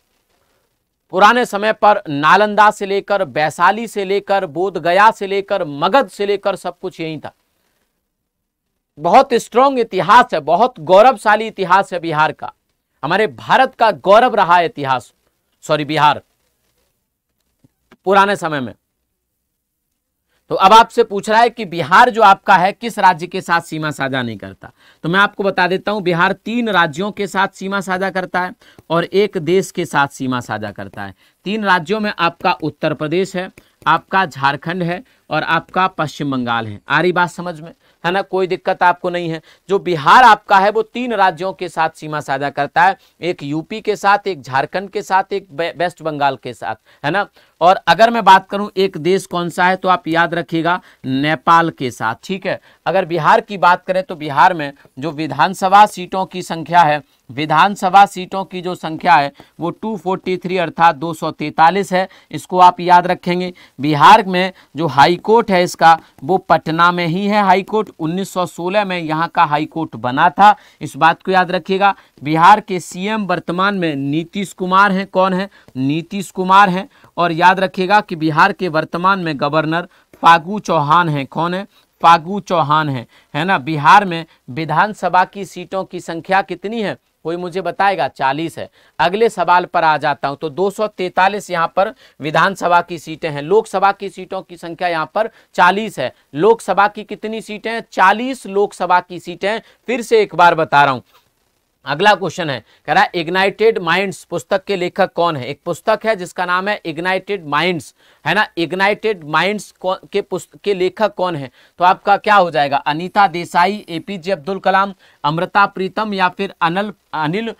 पुराने समय पर नालंदा से लेकर वैशाली से लेकर बोध गया से लेकर मगध से लेकर सब कुछ यही था बहुत स्ट्रॉन्ग इतिहास है बहुत गौरवशाली इतिहास है बिहार का हमारे भारत का गौरव रहा है इतिहास सॉरी बिहार पुराने समय में तो अब आपसे पूछ रहा है कि बिहार जो आपका है किस राज्य के साथ सीमा साझा नहीं करता तो मैं आपको बता देता हूं बिहार तीन राज्यों के साथ सीमा साझा करता है और एक देश के साथ सीमा साझा करता है तीन राज्यों में आपका उत्तर प्रदेश है आपका झारखंड है और आपका पश्चिम बंगाल है आ रही बात समझ में है ना कोई दिक्कत आपको नहीं है जो बिहार आपका है वो तीन राज्यों के साथ सीमा साझा करता है एक यूपी के साथ एक झारखंड के साथ एक वेस्ट बंगाल के साथ है ना और अगर मैं बात करूं एक देश कौन सा है तो आप याद रखिएगा नेपाल के साथ ठीक है अगर बिहार की बात करें तो बिहार में जो विधानसभा सीटों की संख्या है विधानसभा सीटों की जो संख्या है वो 243 अर्थात दो है इसको आप याद रखेंगे बिहार में जो हाईकोर्ट है इसका वो पटना में ही है हाईकोर्ट कोर्ट 1916 में यहाँ का हाईकोर्ट बना था इस बात को याद रखिएगा बिहार के सीएम वर्तमान में नीतीश कुमार हैं कौन है नीतीश कुमार हैं और याद रखिएगा कि बिहार के वर्तमान में गवर्नर फागू चौहान हैं कौन है फागू चौहान हैं है ना बिहार में विधानसभा की सीटों की संख्या कितनी है कोई मुझे बताएगा चालीस है अगले सवाल पर आ जाता हूं तो दो सौ तैतालीस यहाँ पर विधानसभा की सीटें हैं लोकसभा की सीटों की संख्या यहाँ पर चालीस है लोकसभा की कितनी सीटें हैं चालीस लोकसभा की सीटें फिर से एक बार बता रहा हूं अगला क्वेश्चन है कह रहा है इग्नाइटेड माइंड्स पुस्तक के लेखक कौन है एक पुस्तक है जिसका नाम है इग्नाइटेड माइंड्स है ना इग्नाइटेड माइंड्स के पुस्तक के लेखक कौन है तो आपका क्या हो जाएगा अनीता देसाई एपीजे अब्दुल कलाम अमृता प्रीतम या फिर अनल अनिल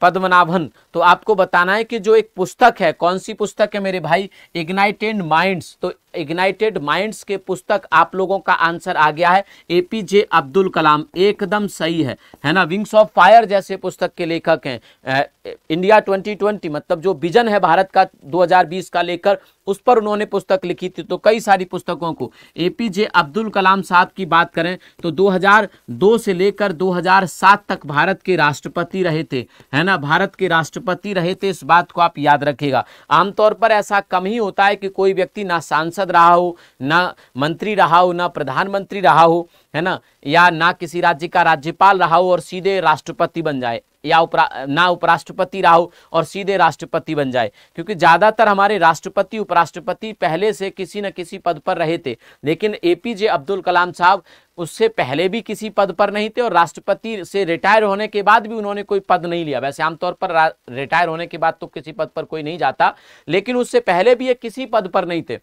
पद्मनाभन तो आपको बताना है कि जो एक पुस्तक है कौन सी पुस्तक है मेरे भाई इग्नाइटेड माइंड्स तो इग्नाइटेड माइंड्स के पुस्तक आप लोगों का आंसर आ गया है एपीजे अब्दुल कलाम एकदम सही है है ना विंग्स ऑफ फायर जैसे पुस्तक के लेखक हैं इंडिया 2020 मतलब जो विजन है भारत का 2020 का लेकर उस पर उन्होंने पुस्तक लिखी थी तो कई सारी पुस्तकों को एपीजे अब्दुल कलाम साहब की बात करें तो 2002 से लेकर 2007 तक भारत के राष्ट्रपति रहे थे है ना भारत के राष्ट्रपति रहे थे इस बात को आप याद रखिएगा आमतौर पर ऐसा कम ही होता है कि कोई व्यक्ति ना सांसद रहा हो ना मंत्री रहा हो ना प्रधानमंत्री रहा हो है ना या ना किसी राज्य का राज्यपाल रहा हो और सीधे राष्ट्रपति बन जाए या उपरा ना उपराष्ट्रपति रहो और सीधे राष्ट्रपति बन जाए क्योंकि ज़्यादातर हमारे राष्ट्रपति उपराष्ट्रपति पहले से किसी न किसी पद पर रहे थे लेकिन ए पी जे अब्दुल कलाम साहब उससे पहले भी किसी पद पर नहीं थे और राष्ट्रपति से रिटायर होने के बाद भी उन्होंने कोई पद नहीं लिया वैसे आमतौर पर रिटायर होने के बाद तो किसी पद पर कोई नहीं जाता लेकिन उससे पहले भी ये किसी पद पर नहीं थे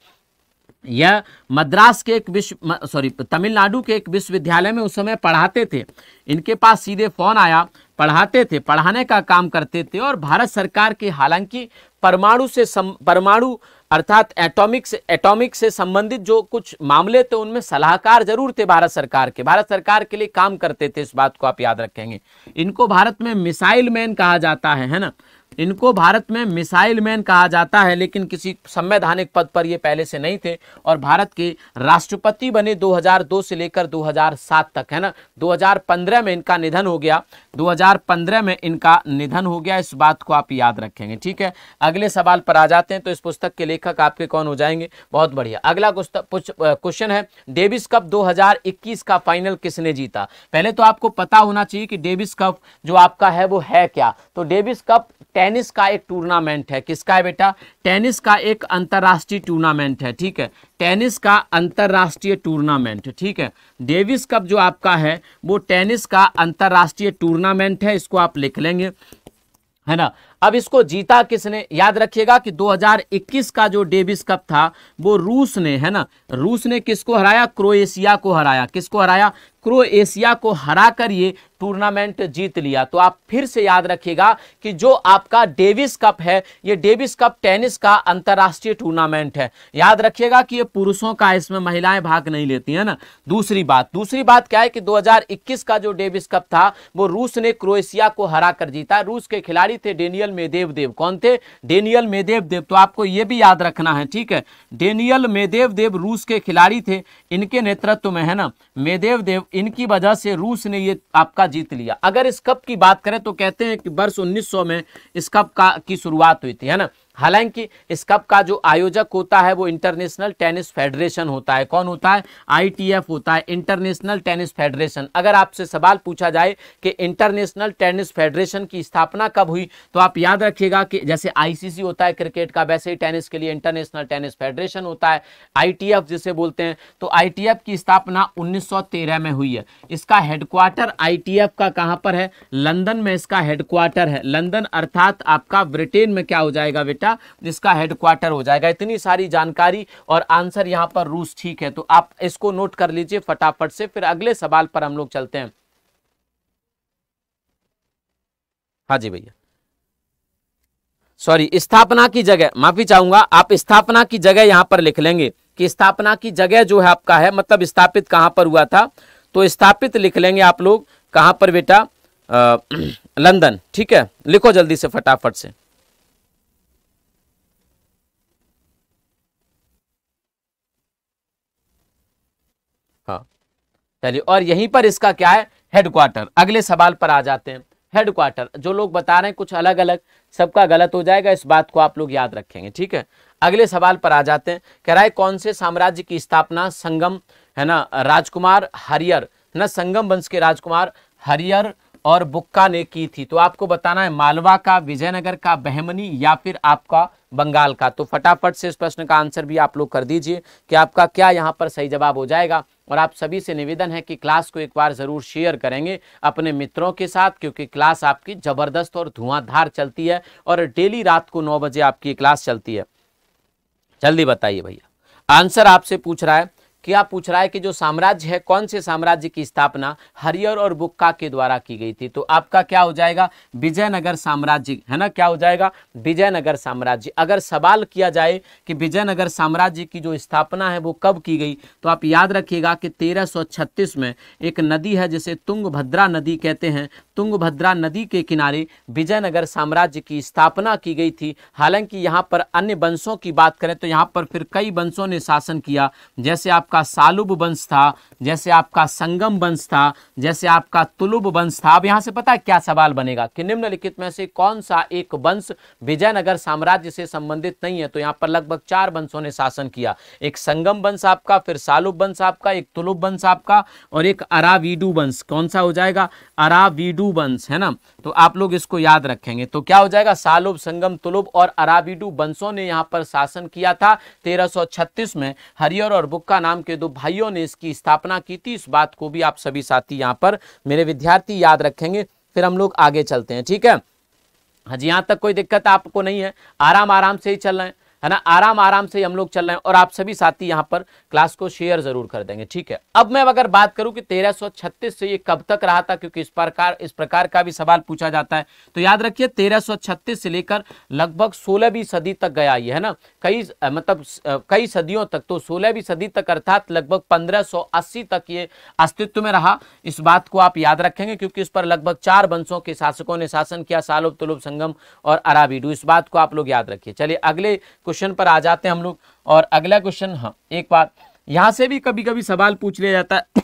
यह मद्रास के एक विश्व सॉरी तमिलनाडु के एक विश्वविद्यालय में उस समय पढ़ाते थे इनके पास सीधे फोन आया पढ़ाते थे पढ़ाने का काम करते थे और भारत सरकार के हालांकि परमाणु से परमाणु अर्थात एटॉमिक से एटॉमिक से संबंधित जो कुछ मामले थे उनमें सलाहकार जरूर थे भारत सरकार के भारत सरकार के लिए काम करते थे इस बात को आप याद रखेंगे इनको भारत में मिसाइल मैन कहा जाता है है ना इनको भारत में मिसाइल मैन कहा जाता है लेकिन किसी संवैधानिक पद पर ये पहले से नहीं थे और भारत के राष्ट्रपति बने 2002 से लेकर 2007 तक है ना 2015 में इनका निधन हो गया 2015 में इनका निधन हो गया इस बात को आप याद रखेंगे ठीक है अगले सवाल पर आ जाते हैं तो इस पुस्तक के लेखक आपके कौन हो जाएंगे बहुत बढ़िया अगला क्वेश्चन है डेविस कप दो का फाइनल किसने जीता पहले तो आपको पता होना चाहिए कि डेविस कप जो आपका है वो है क्या तो डेविस कप टेन टेनिस का एक टूर्नामेंट है किसका है बेटा टेनिस का एक अंतर्राष्ट्रीय टूर्नामेंट है ठीक है टेनिस का अंतर्राष्ट्रीय टूर्नामेंट ठीक है डेविस कप जो आपका है वो टेनिस का अंतर्राष्ट्रीय टूर्नामेंट है इसको आप लिख लेंगे है ना अब इसको जीता किसने याद रखिएगा कि 2021 का जो डेविस कप था वो रूस ने है ना रूस ने किसको हराया क्रोएशिया को हराया किसको हराया क्रोएशिया को हरा कर ये टूर्नामेंट जीत लिया तो आप फिर से याद रखिएगा कि जो आपका डेविस कप है ये डेविस कप टेनिस का अंतर्राष्ट्रीय टूर्नामेंट है याद रखिएगा कि ये पुरुषों का इसमें महिलाएं भाग नहीं लेती है ना दूसरी बात दूसरी बात क्या है कि 2021 का जो डेविस कप था वो रूस ने क्रोएशिया को हरा कर जीता रूस के खिलाड़ी थे डेनियल डेनियल मेदेव देव कौन थे डेनियल मेदेव देव तो आपको ये भी याद रखना है ठीक है डेनियल मेदेव देव रूस के खिलाड़ी थे इनके नेतृत्व में है ना मेदेव देव इनकी वजह से रूस ने ये आपका जीत लिया अगर इस कप की बात करें तो कहते हैं कि वर्ष उन्नीस में इस कप का की शुरुआत हुई थी है ना हालांकि इस कप का जो आयोजक होता है वो इंटरनेशनल टेनिस फेडरेशन होता है कौन होता है आईटीएफ होता है इंटरनेशनल टेनिस फेडरेशन अगर आपसे सवाल पूछा जाए कि इंटरनेशनल टेनिस फेडरेशन की स्थापना कब हुई तो आप याद रखिएगा कि जैसे आईसीसी होता है क्रिकेट का वैसे ही टेनिस के लिए इंटरनेशनल टेनिस फेडरेशन होता है आई जिसे बोलते हैं तो आई की स्थापना उन्नीस में हुई है इसका हेडक्वार्टर आई का कहां पर है लंदन में इसका हेडक्वार्टर है लंदन अर्थात आपका ब्रिटेन में क्या हो जाएगा बेटा बेटा जिसका हेडक्वार्टर हो जाएगा इतनी सारी जानकारी और आंसर यहाँ पर रूस ठीक है तो आप इसको नोट कर लीजिए फटाफट से फिर अगले सवाल पर हम लोग चलते हैं हाँ जी भैया सॉरी स्थापना की जगह माफी चाहूंगा आप स्थापना की जगह यहां पर लिख लेंगे कि स्थापना की जगह जो है आपका है मतलब स्थापित कहां पर हुआ था तो स्थापित लिख लेंगे आप लोग कहां पर बेटा लंदन ठीक है लिखो जल्दी से फटाफट से चलिए और यहीं पर इसका क्या है हेडक्वार्टर अगले सवाल पर आ जाते हैं हेडक्वार्टर जो लोग बता रहे हैं कुछ अलग अलग सबका गलत हो जाएगा इस बात को आप लोग याद रखेंगे ठीक है अगले सवाल पर आ जाते हैं कह रहा है कौन से साम्राज्य की स्थापना संगम है ना राजकुमार हरियर है ना संगम वंश के राजकुमार हरियर और बुक्का ने की थी तो आपको बताना है मालवा का विजयनगर का बहमनी या फिर आपका बंगाल का तो फटाफट से इस प्रश्न का आंसर भी आप लोग कर दीजिए कि आपका क्या यहाँ पर सही जवाब हो जाएगा और आप सभी से निवेदन है कि क्लास को एक बार ज़रूर शेयर करेंगे अपने मित्रों के साथ क्योंकि क्लास आपकी ज़बरदस्त और धुआंधार चलती है और डेली रात को नौ बजे आपकी क्लास चलती है जल्दी बताइए भैया आंसर आपसे पूछ रहा है क्या पूछ रहा है कि जो साम्राज्य है कौन से साम्राज्य की स्थापना हरियर और बुक्का के द्वारा की गई थी तो आपका क्या हो जाएगा विजयनगर साम्राज्य है ना क्या हो जाएगा विजयनगर साम्राज्य अगर सवाल किया जाए कि विजयनगर साम्राज्य की जो स्थापना है वो कब की गई तो आप याद रखिएगा कि तेरह में एक नदी है जिसे तुंग नदी कहते हैं तुंग नदी के किनारे विजयनगर साम्राज्य की स्थापना की गई थी हालांकि यहाँ पर अन्य वंशों की बात करें तो यहाँ पर फिर कई वंशों ने शासन किया जैसे आपका आपका सालुब वंश था जैसे आपका संगम वंश था जैसे आपका तुलुब वंश था अब यहां से पता है क्या सवाल बनेगा कि निम्नलिखित में से कौन सा एक वंश विजयनगर साम्राज्य से संबंधित नहीं है तो यहां पर लगभग चार वंशों ने शासन किया एक संगम वंश आपका फिर सालुब वंश आपका एक तुलुब वंश आपका और एक अरावीडू वंश कौन सा हो जाएगा अरावीडू वंश है ना तो आप लोग इसको याद रखेंगे तो क्या हो जाएगा सालुब संगम तुलुब और अरावीडू वंशों ने यहां पर शासन किया था तेरह में हरियर और बुक्का नाम के दो भाइयों ने इसकी स्थापना की थी इस बात को भी आप सभी साथी यहाँ पर मेरे विद्यार्थी याद रखेंगे फिर हम लोग आगे चलते हैं ठीक है हाँ जी यहाँ तक कोई दिक्कत आपको नहीं है आराम आराम से ही चल रहे हैं है ना आराम आराम से हम लोग चल रहे हैं और आप सभी साथी यहाँ पर क्लास को शेयर जरूर कर देंगे ठीक है अब मैं अगर बात करूं कि 1336 से ये कब तक रहा था क्योंकि इस प्रकार इस प्रकार का भी सवाल पूछा जाता है तो याद रखिए 1336 से लेकर लगभग सोलहवीं सदी तक गया ये है ना कई मतलब कई सदियों तक तो सोलहवीं सदी तक अर्थात लगभग पंद्रह तक ये अस्तित्व में रहा इस बात को आप याद रखेंगे क्योंकि इस पर लगभग चार वंशों के शासकों ने शासन किया सालोब तुलुब संगम और अराबीडू इस बात को आप लोग याद रखिए चलिए अगले क्वेश्चन पर आ जाते हैं हम लोग और अगला क्वेश्चन हाँ एक बार यहाँ से भी कभी कभी सवाल पूछ लिया जाता है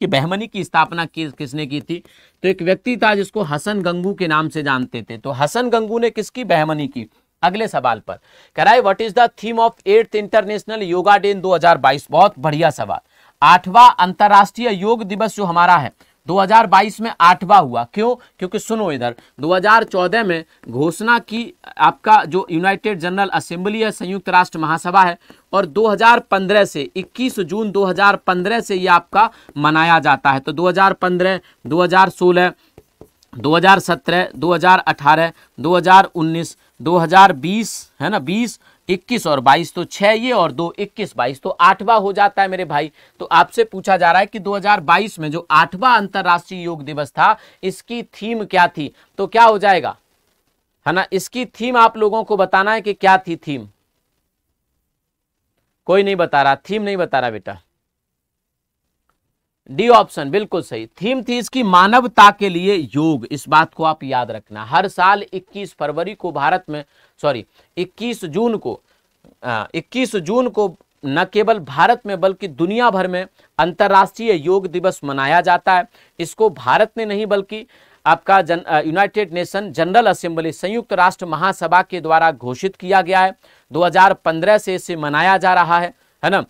कि बहमनी की स्थापना किस किसने की थी तो एक व्यक्ति था जिसको हसन गंगू के नाम से जानते थे तो हसन गंगू ने किसकी बहमनी की अगले सवाल पर कराए what is the theme of eighth international yoga day 2022 बहुत बढ़िया सवाल आठवां अंतर्राष्ट्रीय योग दिवस जो हमारा है 2022 में आठवां हुआ क्यों क्योंकि सुनो इधर 2014 में घोषणा की आपका जो यूनाइटेड जनरल असेंबली है संयुक्त राष्ट्र महासभा है और 2015 से 21 जून 2015 से ये आपका मनाया जाता है तो 2015 2016 2017 2018 2019 2020 है ना इक्कीस और बाईस तो छह ये और दो इक्कीस बाईस तो आठवां हो जाता है मेरे भाई तो आपसे पूछा जा रहा है कि 2022 में जो आठवां अंतरराष्ट्रीय योग दिवस था इसकी थीम क्या थी तो क्या हो जाएगा है ना इसकी थीम आप लोगों को बताना है कि क्या थी थीम कोई नहीं बता रहा थीम नहीं बता रहा बेटा डी ऑप्शन बिल्कुल सही थीम थी इसकी मानवता के लिए योग इस बात को आप याद रखना हर साल 21 फरवरी को भारत में सॉरी 21 जून को आ, 21 जून को न केवल भारत में बल्कि दुनिया भर में अंतर्राष्ट्रीय योग दिवस मनाया जाता है इसको भारत ने नहीं बल्कि आपका जन यूनाइटेड नेशन जनरल असेंबली संयुक्त राष्ट्र महासभा के द्वारा घोषित किया गया है 2015 से इसे मनाया जा रहा है है ना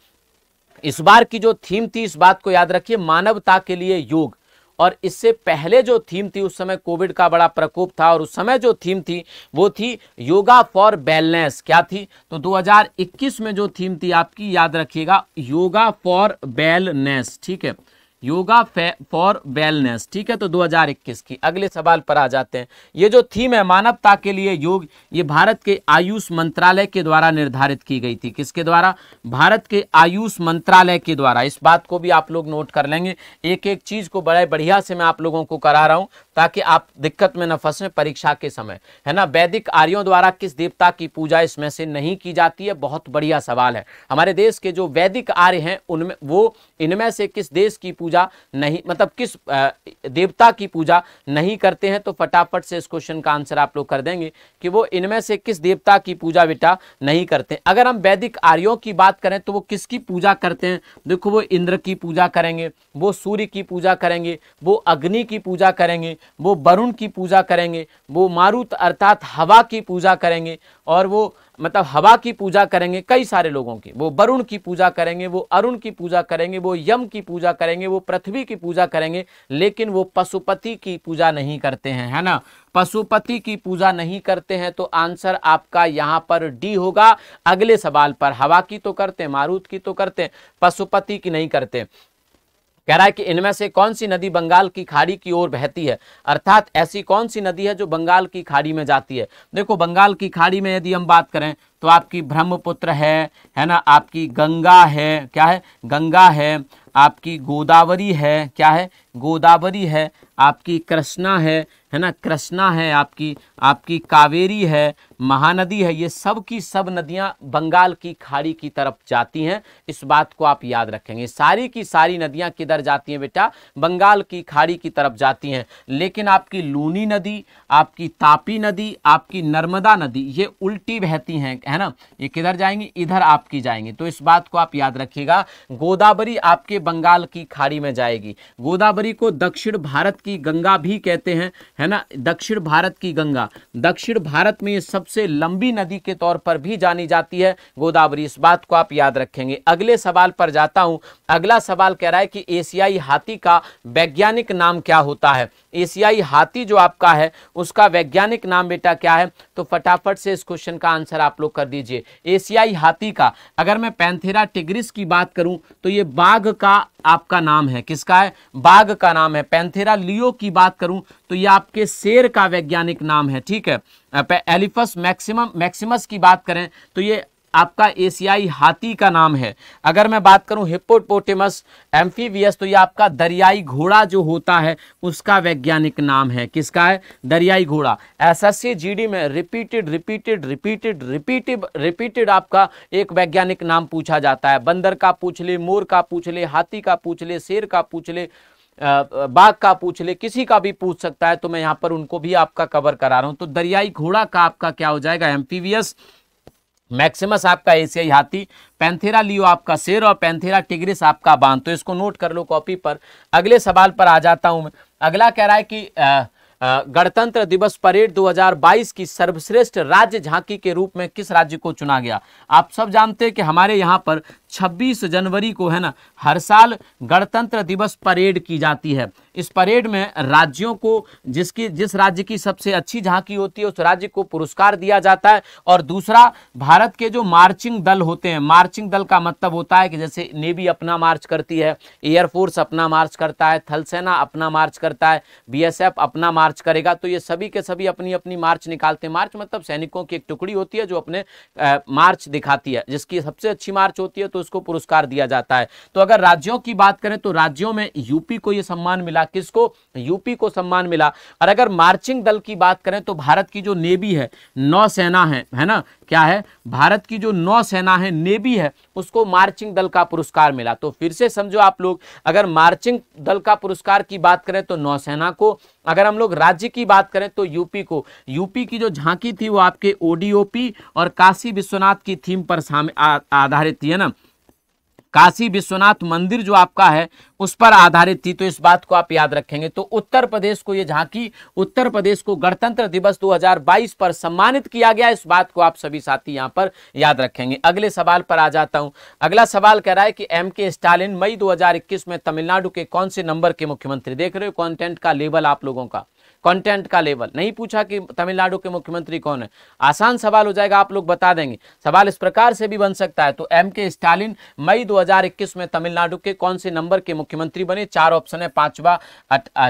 इस बार की जो थीम थी इस बात को याद रखिए मानवता के लिए योग और इससे पहले जो थीम थी उस समय कोविड का बड़ा प्रकोप था और उस समय जो थीम थी वो थी योगा फॉर बैलेंस क्या थी तो 2021 में जो थीम थी आपकी याद रखिएगा योगा फॉर बैलनेस ठीक है योगा फॉर वेलनेस ठीक है तो 2021 की अगले सवाल पर आ जाते हैं ये जो थीम है मानवता के लिए योग ये भारत के आयुष मंत्रालय के द्वारा निर्धारित की गई थी किसके द्वारा भारत के आयुष मंत्रालय के द्वारा इस बात को भी आप लोग नोट कर लेंगे एक एक चीज़ को बड़े बढ़िया से मैं आप लोगों को करा रहा हूँ ताकि आप दिक्कत में न फंसे परीक्षा के समय है ना वैदिक आर्यों द्वारा किस देवता की पूजा इसमें से नहीं की जाती है बहुत बढ़िया सवाल है हमारे देश के जो वैदिक आर्य हैं उनमें वो इनमें से किस देश की पूजा नहीं मतलब किस देवता की पूजा नहीं करते हैं तो फटाफट से इस क्वेश्चन का आंसर आप लोग कर देंगे कि वो इनमें से किस देवता की पूजा बेटा नहीं करते अगर हम वैदिक आर्यों की बात करें तो वो किसकी पूजा करते हैं देखो वो इंद्र की पूजा करेंगे वो सूर्य की पूजा करेंगे वो अग्नि की पूजा करेंगे वो वरुण की पूजा करेंगे वो मारुत अर्थात हवा की पूजा करेंगे और वो मतलब हवा की पूजा करेंगे कई सारे लोगों की वो वरुण की पूजा करेंगे वो अरुण की पूजा करेंगे वो यम की पूजा करेंगे वो पृथ्वी की पूजा करेंगे लेकिन वो पशुपति की पूजा नहीं करते हैं है ना पशुपति की पूजा नहीं करते हैं तो आंसर आपका यहाँ पर डी होगा अगले सवाल पर हवा की तो करते हैं मारुत की तो करते हैं पशुपति की नहीं करते कह रहा है कि इनमें से कौन सी नदी बंगाल की खाड़ी की ओर बहती है अर्थात ऐसी कौन सी नदी है जो बंगाल की खाड़ी में जाती है देखो बंगाल की खाड़ी में यदि हम बात करें तो आपकी ब्रह्मपुत्र है है ना आपकी गंगा है क्या है गंगा है आपकी गोदावरी है क्या है गोदावरी है आपकी कृष्णा है है ना कृष्णा है आपकी आपकी कावेरी है महानदी है ये सब की सब नदियाँ बंगाल की खाड़ी की तरफ जाती हैं इस बात को आप याद रखेंगे सारी की सारी नदियाँ किधर जाती हैं बेटा बंगाल की खाड़ी की तरफ जाती हैं लेकिन आपकी लूनी नदी आपकी तापी नदी आपकी नर्मदा नदी ये उल्टी बहती हैं है ना ये किधर जाएंगी इधर आपकी जाएंगी तो इस बात को आप याद रखिएगा गोदावरी आपके बंगाल की खाड़ी में जाएगी गोदावरी को दक्षिण भारत की गंगा भी कहते हैं है ना दक्षिण भारत की गंगा दक्षिण भारत में ये सब सबसे लंबी नदी के तौर पर भी जानी जाती है गोदावरी इस बात को आप याद रखेंगे अगले सवाल पर जाता हूं अगला सवाल कह रहा है कि एशियाई हाथी का वैज्ञानिक नाम क्या होता है एशियाई हाथी जो आपका है उसका वैज्ञानिक नाम बेटा क्या है तो फटाफट से इस क्वेश्चन का आंसर आप लोग कर दीजिए एशियाई हाथी का अगर मैं पैंथेरा टिग्रिस की बात करूं तो ये बाघ का आपका नाम है किसका है बाघ का नाम है पैंथेरा लियो की बात करूं तो ये आपके शेर का वैज्ञानिक नाम है ठीक है एलिफस मैक्सिमम मैक्सिमस की बात करें तो ये आपका एशियाई हाथी का नाम है अगर मैं बात करूं हिपोपोटेमस एम्फीवियस तो ये आपका दरियाई घोड़ा जो होता है उसका वैज्ञानिक नाम है किसका है दरियाई घोड़ा एसएससी जीडी में repeated repeated repeated repeated repeated आपका एक वैज्ञानिक नाम पूछा जाता है बंदर का पूछ ले मोर का पूछ ले हाथी का पूछ ले शेर का पूछ ले बाघ का पूछ ले किसी का भी पूछ सकता है तो मैं यहाँ पर उनको भी आपका कवर करा रहा हूँ तो दरियाई घोड़ा का आपका क्या हो जाएगा एम्फीवियस मैक्सिमस आपका एशियाई हाथी पैंथेरा लियो आपका शेर और पैंथेरा टिग्रिस आपका बांध तो इसको नोट कर लो कॉपी पर अगले सवाल पर आ जाता हूं मैं अगला कह रहा है कि गणतंत्र दिवस परेड 2022 की सर्वश्रेष्ठ राज्य झांकी के रूप में किस राज्य को चुना गया आप सब जानते हैं कि हमारे यहाँ पर छब्बीस जनवरी को है ना हर साल गणतंत्र दिवस परेड की जाती है इस परेड में राज्यों को जिसकी जिस राज्य की सबसे अच्छी झांकी होती है उस राज्य को पुरस्कार दिया जाता है और दूसरा भारत के जो मार्चिंग दल होते हैं मार्चिंग दल का मतलब होता है कि जैसे नेवी अपना मार्च करती है एयरफोर्स अपना मार्च करता है थल सेना अपना मार्च करता है बीएसएफ अपना मार्च करेगा तो ये सभी के सभी अपनी अपनी मार्च निकालते हैं मार्च मतलब सैनिकों की एक टुकड़ी होती है जो अपने आ, मार्च दिखाती है जिसकी सबसे अच्छी मार्च होती है तो उसको पुरस्कार दिया जाता है तो अगर राज्यों की बात करें तो राज्यों में यूपी को यह सम्मान मिला किसको यूपी को सम्मान मिला और अगर मार्चिंग दल की बात करें तो भारत की जो नेवी है नौसेना है है ना क्या है भारत की जो नौसेना है नेवी है उसको मार्चिंग दल का पुरस्कार मिला तो फिर से समझो आप लोग अगर मार्चिंग दल का पुरस्कार की बात करें तो नौसेना को अगर हम लोग राज्य की बात करें तो यूपी को यूपी की जो झांकी थी वो आपके ओडीओपी और काशी विश्वनाथ की थीम पर आधारित थी है ना काशी विश्वनाथ मंदिर जो आपका है उस पर आधारित थी तो इस बात को आप याद रखेंगे तो उत्तर प्रदेश को ये झांकी उत्तर प्रदेश को गणतंत्र दिवस 2022 पर सम्मानित किया गया इस बात को आप सभी साथी यहां पर याद रखेंगे अगले सवाल पर आ जाता हूं अगला सवाल कह रहा है कि एम के स्टालिन मई 2021 में तमिलनाडु के कौन से नंबर के मुख्यमंत्री देख रहे हो कॉन्टेंट का लेवल आप लोगों का कंटेंट का लेवल नहीं पूछा कि तमिलनाडु के मुख्यमंत्री कौन है आसान सवाल हो जाएगा आप लोग बता देंगे सवाल इस प्रकार से भी बन सकता है तो एम के स्टालिन मई 2021 में तमिलनाडु के कौन से नंबर के मुख्यमंत्री बने चार ऑप्शन है पांचवा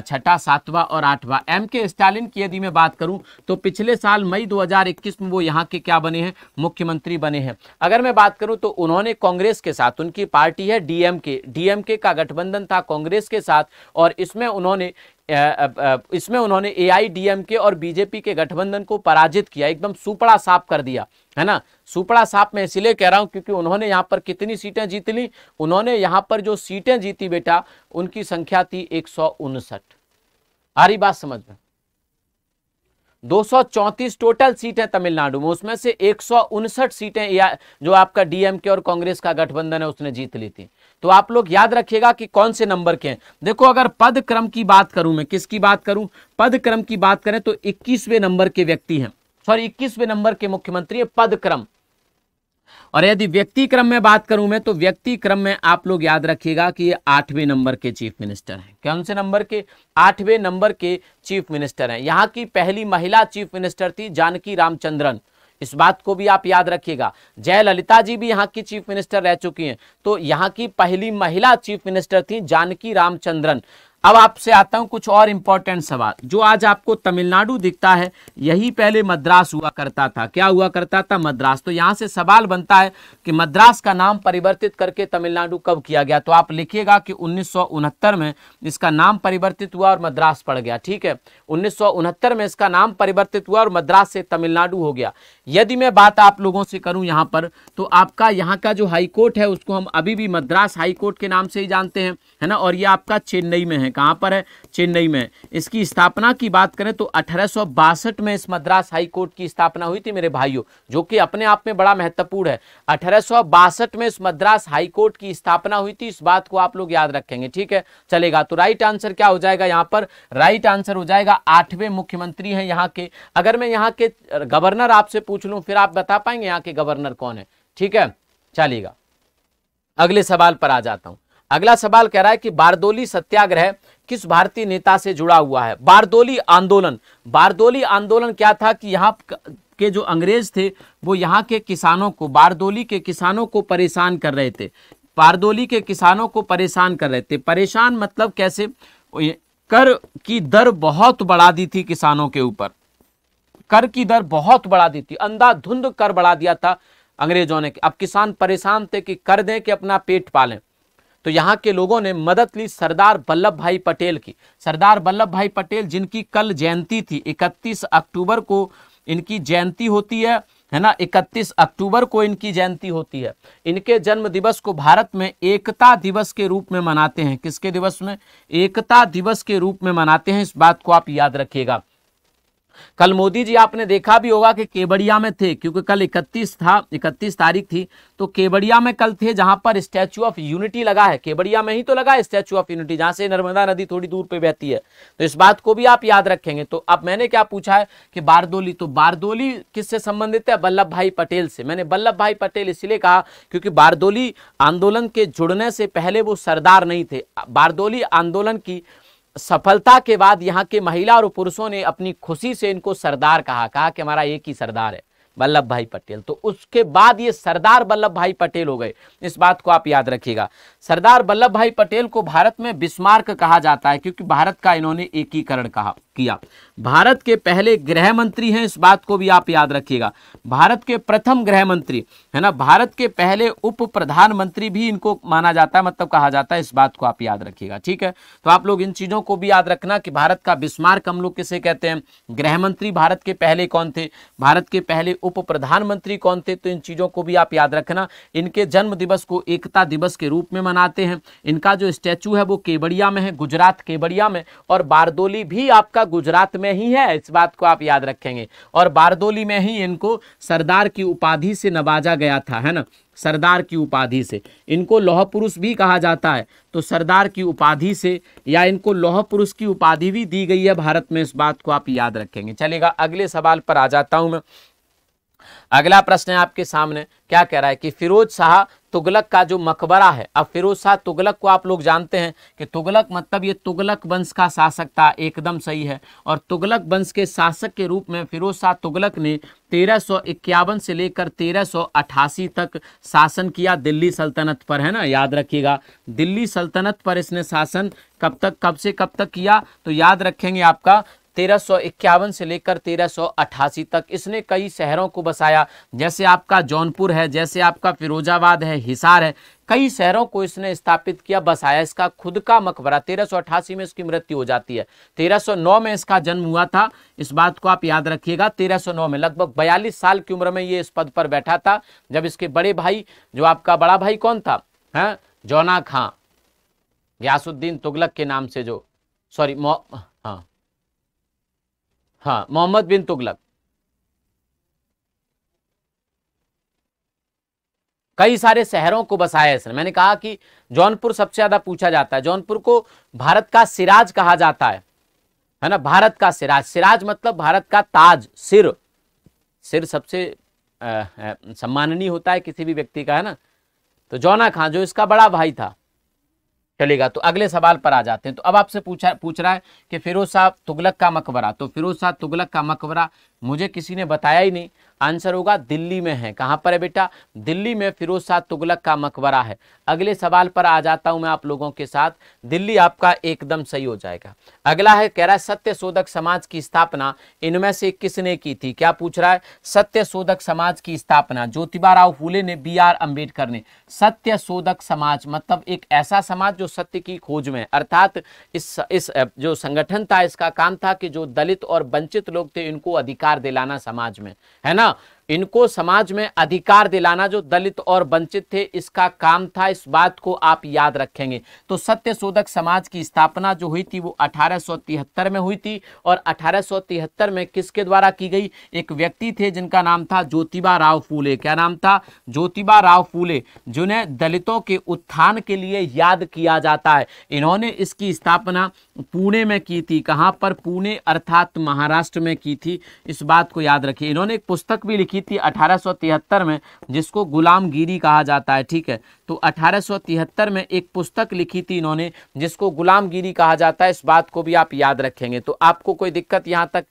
छठा सातवा और आठवां एम के स्टालिन की यदि मैं बात करूं तो पिछले साल मई दो में वो यहाँ के क्या बने हैं मुख्यमंत्री बने हैं अगर मैं बात करूँ तो उन्होंने कांग्रेस के साथ उनकी पार्टी है डीएम के का गठबंधन था कांग्रेस के साथ और इसमें उन्होंने इसमें उन्होंने एआईडीएमके और बीजेपी के गठबंधन को पराजित किया एकदम सुपड़ा साफ कर दिया है ना सुपड़ा साफ मैं इसलिए कह रहा हूं क्योंकि उन्होंने यहाँ पर कितनी सीटें जीत ली उन्होंने यहाँ पर जो सीटें जीती बेटा उनकी संख्या थी एक आ रही बात समझ में 234 टोटल सीटें तमिलनाडु में उसमें से एक सीटें जो आपका डीएमके और कांग्रेस का गठबंधन है उसने जीत ली थी तो आप लोग याद रखिएगा कि कौन से नंबर के हैं देखो अगर पद क्रम की बात करूं मैं किसकी बात करूं पद क्रम की बात करें तो इक्कीसवें नंबर के व्यक्ति हैं सॉरी इक्कीसवें नंबर के मुख्यमंत्री है पद क्रम और यदि व्यक्ति क्रम में बात करूं मैं तो व्यक्ति क्रम में आप लोग याद रखिएगा कि ये आठवें नंबर के चीफ मिनिस्टर हैं कौन से नंबर के आठवें नंबर के चीफ मिनिस्टर हैं यहाँ की पहली महिला चीफ मिनिस्टर थी जानकी रामचंद्रन इस बात को भी आप याद रखिएगा जयललिता जी भी यहाँ की चीफ मिनिस्टर रह चुकी हैं तो यहाँ की पहली महिला चीफ मिनिस्टर थी जानकी रामचंद्रन अब आपसे आता हूं कुछ और इम्पोर्टेंट सवाल जो आज आपको तमिलनाडु दिखता है यही पहले मद्रास हुआ करता था क्या हुआ करता था मद्रास तो यहां से सवाल बनता है कि मद्रास का नाम परिवर्तित करके तमिलनाडु कब किया गया तो आप लिखिएगा कि उन्नीस में इसका नाम परिवर्तित हुआ और मद्रास पड़ गया ठीक है उन्नीस में इसका नाम परिवर्तित हुआ और मद्रास से तमिलनाडु हो गया यदि मैं बात आप लोगों से करूं यहाँ पर तो आपका यहाँ का जो हाईकोर्ट है उसको हम अभी भी मद्रास हाईकोर्ट के नाम से ही जानते हैं है ना और ये आपका चेन्नई में है में कहाँ पर है चेन्नई में इसकी स्थापना की बात करें तो अठारह में इस मद्रास हाई कोर्ट की स्थापना हुई थी मेरे भाइयों जो कि अपने आप में बड़ा महत्वपूर्ण है अठारह में इस मद्रास हाई कोर्ट की स्थापना हुई थी इस बात को आप लोग याद रखेंगे ठीक है चलेगा तो राइट आंसर क्या हो जाएगा यहाँ पर राइट आंसर हो जाएगा आठवें मुख्यमंत्री हैं यहाँ के अगर मैं यहाँ के गवर्नर आपसे पूछ लूँ फिर आप बता पाएंगे यहाँ के गवर्नर कौन है ठीक है चलेगा अगले सवाल पर आ जाता हूँ अगला सवाल कह रहा है कि बारदोली सत्याग्रह किस भारतीय नेता से जुड़ा हुआ है बारदोली आंदोलन बारदोली आंदोलन क्या था कि यहाँ के जो अंग्रेज थे वो यहाँ के किसानों को बारदोली के किसानों को परेशान कर रहे थे बारदोली के किसानों को परेशान कर रहे थे परेशान मतलब कैसे कर की दर बहुत बढ़ा दी थी किसानों के ऊपर कर की दर बहुत बढ़ा दी थी अंधाधुंध कर बढ़ा दिया था अंग्रेजों ने अब किसान परेशान थे कि कर दें कि अपना पेट पालें तो यहाँ के लोगों ने मदद ली सरदार वल्लभ भाई पटेल की सरदार वल्लभ भाई पटेल जिनकी कल जयंती थी इकतीस अक्टूबर को इनकी जयंती होती है है ना 31 अक्टूबर को इनकी जयंती होती है इनके जन्म दिवस को भारत में एकता दिवस के रूप में मनाते हैं किसके दिवस में एकता दिवस के रूप में मनाते हैं इस बात को आप याद रखिएगा कल मोदी जी आपने देखा भी होगा कि केवड़िया में थे क्योंकि कल 31 था 31 तारीख थी तो केवड़िया में कल थे जहां पर स्टैचू ऑफ यूनिटी लगा है केवड़िया में ही तो लगा है स्टैचू ऑफ यूनिटी जहां से नर्मदा नदी थोड़ी दूर पर बहती है तो इस बात को भी आप याद रखेंगे तो अब मैंने क्या पूछा है कि बारदोली तो बारदोली किससे संबंधित है वल्लभ भाई पटेल से मैंने वल्लभ भाई पटेल इसलिए कहा क्योंकि बारदोली आंदोलन के जुड़ने से पहले वो सरदार नहीं थे बारदोली आंदोलन की सफलता के बाद यहाँ के महिला और पुरुषों ने अपनी खुशी से इनको सरदार कहा कहा कि हमारा एक ही सरदार है वल्लभ भाई पटेल तो उसके बाद ये सरदार वल्लभ भाई पटेल हो गए इस बात को आप याद रखिएगा सरदार वल्लभ भाई पटेल को भारत में बिस्मार्क कहा जाता है क्योंकि भारत का इन्होंने एकीकरण कहा किया भारत के पहले गृह मंत्री हैं इस बात को भी आप याद रखिएगा भारत के प्रथम गृह मंत्री है ना भारत के पहले उप प्रधानमंत्री भी इनको माना जाता है मतलब कहा जाता है इस बात को आप याद रखिएगा ठीक है तो आप लोग इन चीज़ों को भी याद रखना कि भारत का बिस्मार्क हम लोग किसे कहते हैं गृह मंत्री भारत के पहले कौन थे भारत के पहले उप प्रधानमंत्री कौन थे तो इन चीज़ों को भी आप याद रखना इनके जन्म दिवस को एकता दिवस के रूप में मनाते हैं इनका जो स्टैचू है वो केवड़िया में है गुजरात केवड़िया में और बारदोली भी आपका गुजरात में ही है इस बात को आप याद रखेंगे और बारदोली में ही इनको सरदार की उपाधि से नवाजा गया था है ना सरदार की उपाधि से इनको लौह पुरुष भी कहा जाता है तो सरदार की उपाधि से या इनको लौह पुरुष की उपाधि भी दी गई है भारत में इस बात को आप याद रखेंगे चलेगा अगले सवाल पर आ जाता हूँ मैं अगला प्रश्न है आपके सामने क्या कह रहा है कि फिरोज शाह तुगलक का जो मकबरा है अब फिरोज शाह तुगलक को आप लोग जानते हैं कि तुगलक मतलब ये तुगलक वंश का शासक था एकदम सही है और तुगलक वंश के शासक के रूप में फिरोज शाह तुगलक ने तेरह से लेकर तेरह तक शासन किया दिल्ली सल्तनत पर है ना याद रखिएगा दिल्ली सल्तनत पर इसने शासन कब तक कब से कब तक किया तो याद रखेंगे आपका तेरह से लेकर तेरह तक इसने कई शहरों को बसाया जैसे आपका जौनपुर है जैसे आपका फिरोजाबाद है हिसार है कई शहरों को इसने स्थापित किया बसाया इसका खुद का मकबरा तेरह में इसकी मृत्यु हो जाती है 1309 में इसका जन्म हुआ था इस बात को आप याद रखिएगा 1309 में लगभग 42 साल की उम्र में ये इस पद पर बैठा था जब इसके बड़े भाई जो आपका बड़ा भाई कौन था है जौना खां यासुद्दीन तुगलक के नाम से जो सॉरी हाँ मोहम्मद बिन तुगलक कई सारे शहरों को बसाया इसने मैंने कहा कि जौनपुर सबसे ज्यादा पूछा जाता है जौनपुर को भारत का सिराज कहा जाता है है ना भारत का सिराज सिराज मतलब भारत का ताज सिर सिर सबसे सम्माननीय होता है किसी भी व्यक्ति का है ना तो जौना खां जो इसका बड़ा भाई था चलेगा तो अगले सवाल पर आ जाते हैं तो अब आपसे पूछा पूछ रहा है कि फिरोज साहब तुगलक का मकबरा तो फिरोज साहब तुगलक का मकबरा मुझे किसी ने बताया ही नहीं आंसर होगा दिल्ली में है कहाँ पर है बेटा दिल्ली में फिरोज शाह तुगलक का मकबरा है अगले सवाल पर आ जाता हूँ मैं आप लोगों के साथ दिल्ली आपका एकदम सही हो जाएगा अगला है कह रहा है सत्य शोधक समाज की स्थापना इनमें से किसने की थी क्या पूछ रहा है सत्य शोधक समाज की स्थापना ज्योतिबा राव फूले ने बी आर अम्बेडकर ने सत्य शोधक समाज मतलब एक ऐसा समाज जो सत्य की खोज में अर्थात इस इस जो संगठन था इसका काम था कि जो दलित और वंचित लोग थे इनको अधिकार दिलाना समाज में है ना 그러니까 इनको समाज में अधिकार दिलाना जो दलित और वंचित थे इसका काम था इस बात को आप याद रखेंगे तो सत्य शोधक समाज की स्थापना जो हुई थी वो 1873 में हुई थी और 1873 में किसके द्वारा की गई एक व्यक्ति थे जिनका नाम था ज्योतिबा राव फूले क्या नाम था ज्योतिबा राव फूले जिन्हें दलितों के उत्थान के लिए याद किया जाता है इन्होंने इसकी स्थापना पुणे में की थी कहाँ पर पुणे अर्थात महाराष्ट्र में की थी इस बात को याद रखिए इन्होंने एक पुस्तक भी लिखी की थी 1873 में जिसको गुलामगिरी कहा जाता है ठीक है तो 1873 में एक पुस्तक लिखी थी इन्होंने जिसको गुलामगिरी कहा जाता है इस बात को भी आप याद रखेंगे तो आपको कोई दिक्कत यहाँ तक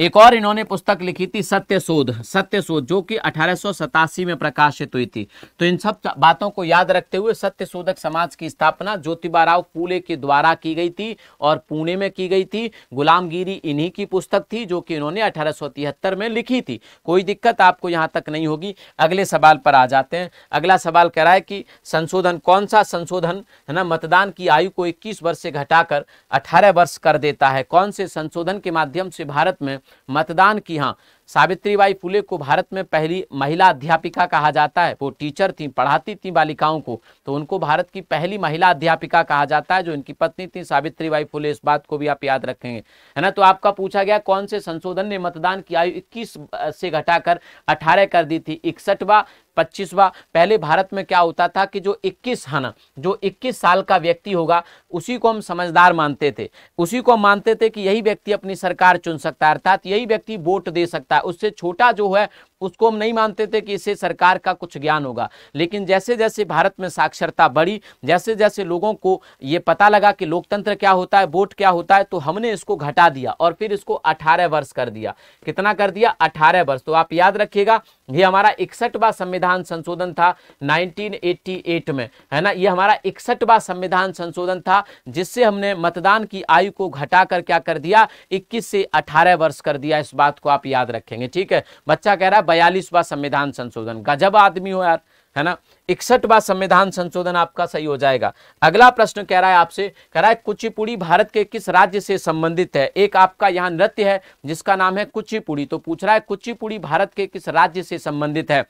एक और इन्होंने पुस्तक लिखी थी सत्य शोध सत्य शोध जो कि अठारह में प्रकाशित हुई थी तो इन सब बातों को याद रखते हुए सत्य शोधक समाज की स्थापना ज्योतिबा राव फूले के द्वारा की गई थी और पुणे में की गई थी गुलामगिरी इन्हीं की पुस्तक थी जो कि इन्होंने अठारह में लिखी थी कोई दिक्कत आपको यहाँ तक नहीं होगी अगले सवाल पर आ जाते हैं अगला सवाल कह रहा है कि संशोधन कौन सा संशोधन है ना मतदान की आयु को इक्कीस वर्ष से घटाकर अठारह वर्ष कर देता है कौन से संशोधन के माध्यम से भारत में मतदान की हाँ सावित्रीबाई फुले को भारत में पहली महिला अध्यापिका कहा जाता है वो टीचर थी पढ़ाती थी बालिकाओं को तो उनको भारत की पहली महिला अध्यापिका कहा जाता है जो इनकी पत्नी थी सावित्रीबाई फुले इस बात को भी आप याद रखेंगे है ना तो आपका पूछा गया कौन से संशोधन ने मतदान की आयु इक्कीस से घटाकर अठारह कर दी थी इकसठवा पच्चीसवा पहले भारत में क्या होता था कि जो 21 है ना जो 21 साल का व्यक्ति होगा उसी को हम समझदार मानते थे उसी को हम मानते थे कि यही व्यक्ति अपनी सरकार चुन सकता है अर्थात यही व्यक्ति वोट दे सकता है उससे छोटा जो है उसको हम नहीं मानते थे कि इससे सरकार का कुछ ज्ञान होगा लेकिन जैसे जैसे भारत में साक्षरता बढ़ी जैसे जैसे लोगों को ये पता लगा कि लोकतंत्र क्या होता है वोट क्या होता है तो हमने इसको घटा दिया और फिर इसको अठारह वर्ष कर दिया कितना कर दिया अठारह वर्ष तो आप याद रखिएगा ये हमारा इकसठवा संविधान संशोधन था 1988 में है ना ये हमारा इकसठवा संविधान संशोधन था जिससे हमने मतदान की आयु को घटाकर क्या कर दिया 21 से 18 वर्ष कर दिया इस बात को आप याद रखेंगे ठीक है बच्चा कह रहा है बयालीसवा संविधान संशोधन गजब आदमी हो यार है ना इकसठवा संविधान संशोधन आपका सही हो जाएगा अगला प्रश्न कह रहा है आपसे कह रहा है कुचिपुड़ी भारत के किस राज्य से संबंधित है एक आपका यहाँ नृत्य है जिसका नाम है कुचिपुड़ी तो पूछ रहा है कुचिपुड़ी भारत के किस राज्य से संबंधित है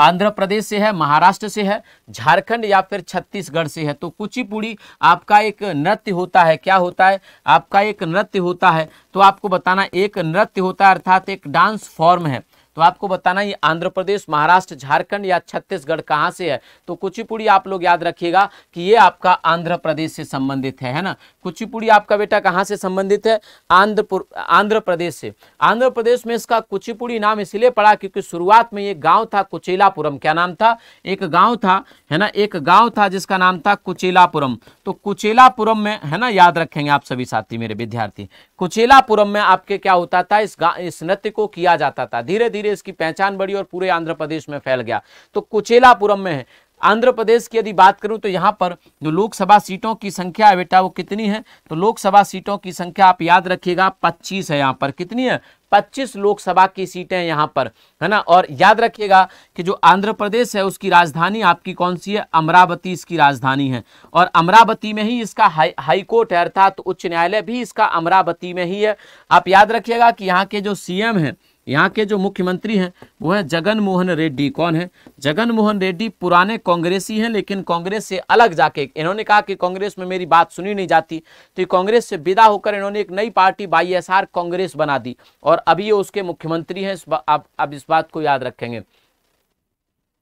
आंध्र प्रदेश से है महाराष्ट्र से है झारखंड या फिर छत्तीसगढ़ से है तो कुचिपुड़ी आपका एक नृत्य होता है क्या होता है आपका एक नृत्य होता है तो आपको बताना एक नृत्य होता है अर्थात एक डांस फॉर्म है तो आपको बताना ये आंध्र प्रदेश महाराष्ट्र झारखंड या छत्तीसगढ़ कहाँ से है तो कुचिपुड़ी आप लोग याद रखिएगा कि ये आपका आंध्र प्रदेश से संबंधित है है ना कुचिपुड़ी आपका बेटा कहाँ से संबंधित है आंध्र आंध्र प्रदेश से आंध्र प्रदेश में इसका कुचिपुड़ी नाम इसलिए पड़ा क्योंकि शुरुआत में ये गाँव था कुचेलापुरम क्या नाम था एक गाँव था है ना एक गाँव था जिसका नाम था कुचेलापुरम तो कुचेलापुरम में है ना याद रखेंगे आप सभी साथी मेरे विद्यार्थी कुचेलापुरम में आपके क्या होता था इस इस नृत्य को किया जाता था धीरे धीरे धीरे इसकी पहचान बढ़ी और पूरे आंध्र प्रदेश में फैल गया तो कुचेलापुरम में है आंध्र प्रदेश की यदि बात करूं तो यहाँ पर जो लोकसभा सीटों की संख्या है बेटा वो कितनी है तो लोकसभा सीटों की संख्या आप याद रखिएगा 25 है यहाँ पर कितनी है 25 लोकसभा की सीटें हैं यहाँ पर है ना और याद रखिएगा कि जो आंध्र प्रदेश है उसकी राजधानी आपकी कौन सी है अमरावती इसकी राजधानी है और अमरावती में ही इसका हाई हाईकोर्ट है अर्थात तो उच्च न्यायालय भी इसका अमरावती में ही है आप याद रखिएगा कि यहाँ के जो सीएम हैं यहाँ के जो मुख्यमंत्री हैं वो है जगन मोहन रेड्डी कौन है जगन मोहन रेड्डी पुराने कांग्रेसी हैं लेकिन कांग्रेस से अलग जाके इन्होंने कहा कि कांग्रेस में मेरी बात सुनी नहीं जाती तो कांग्रेस से विदा होकर इन्होंने एक नई पार्टी आर कांग्रेस बना दी और अभी ये उसके मुख्यमंत्री हैं आप, अब इस बात को याद रखेंगे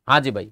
हाँ जी भाई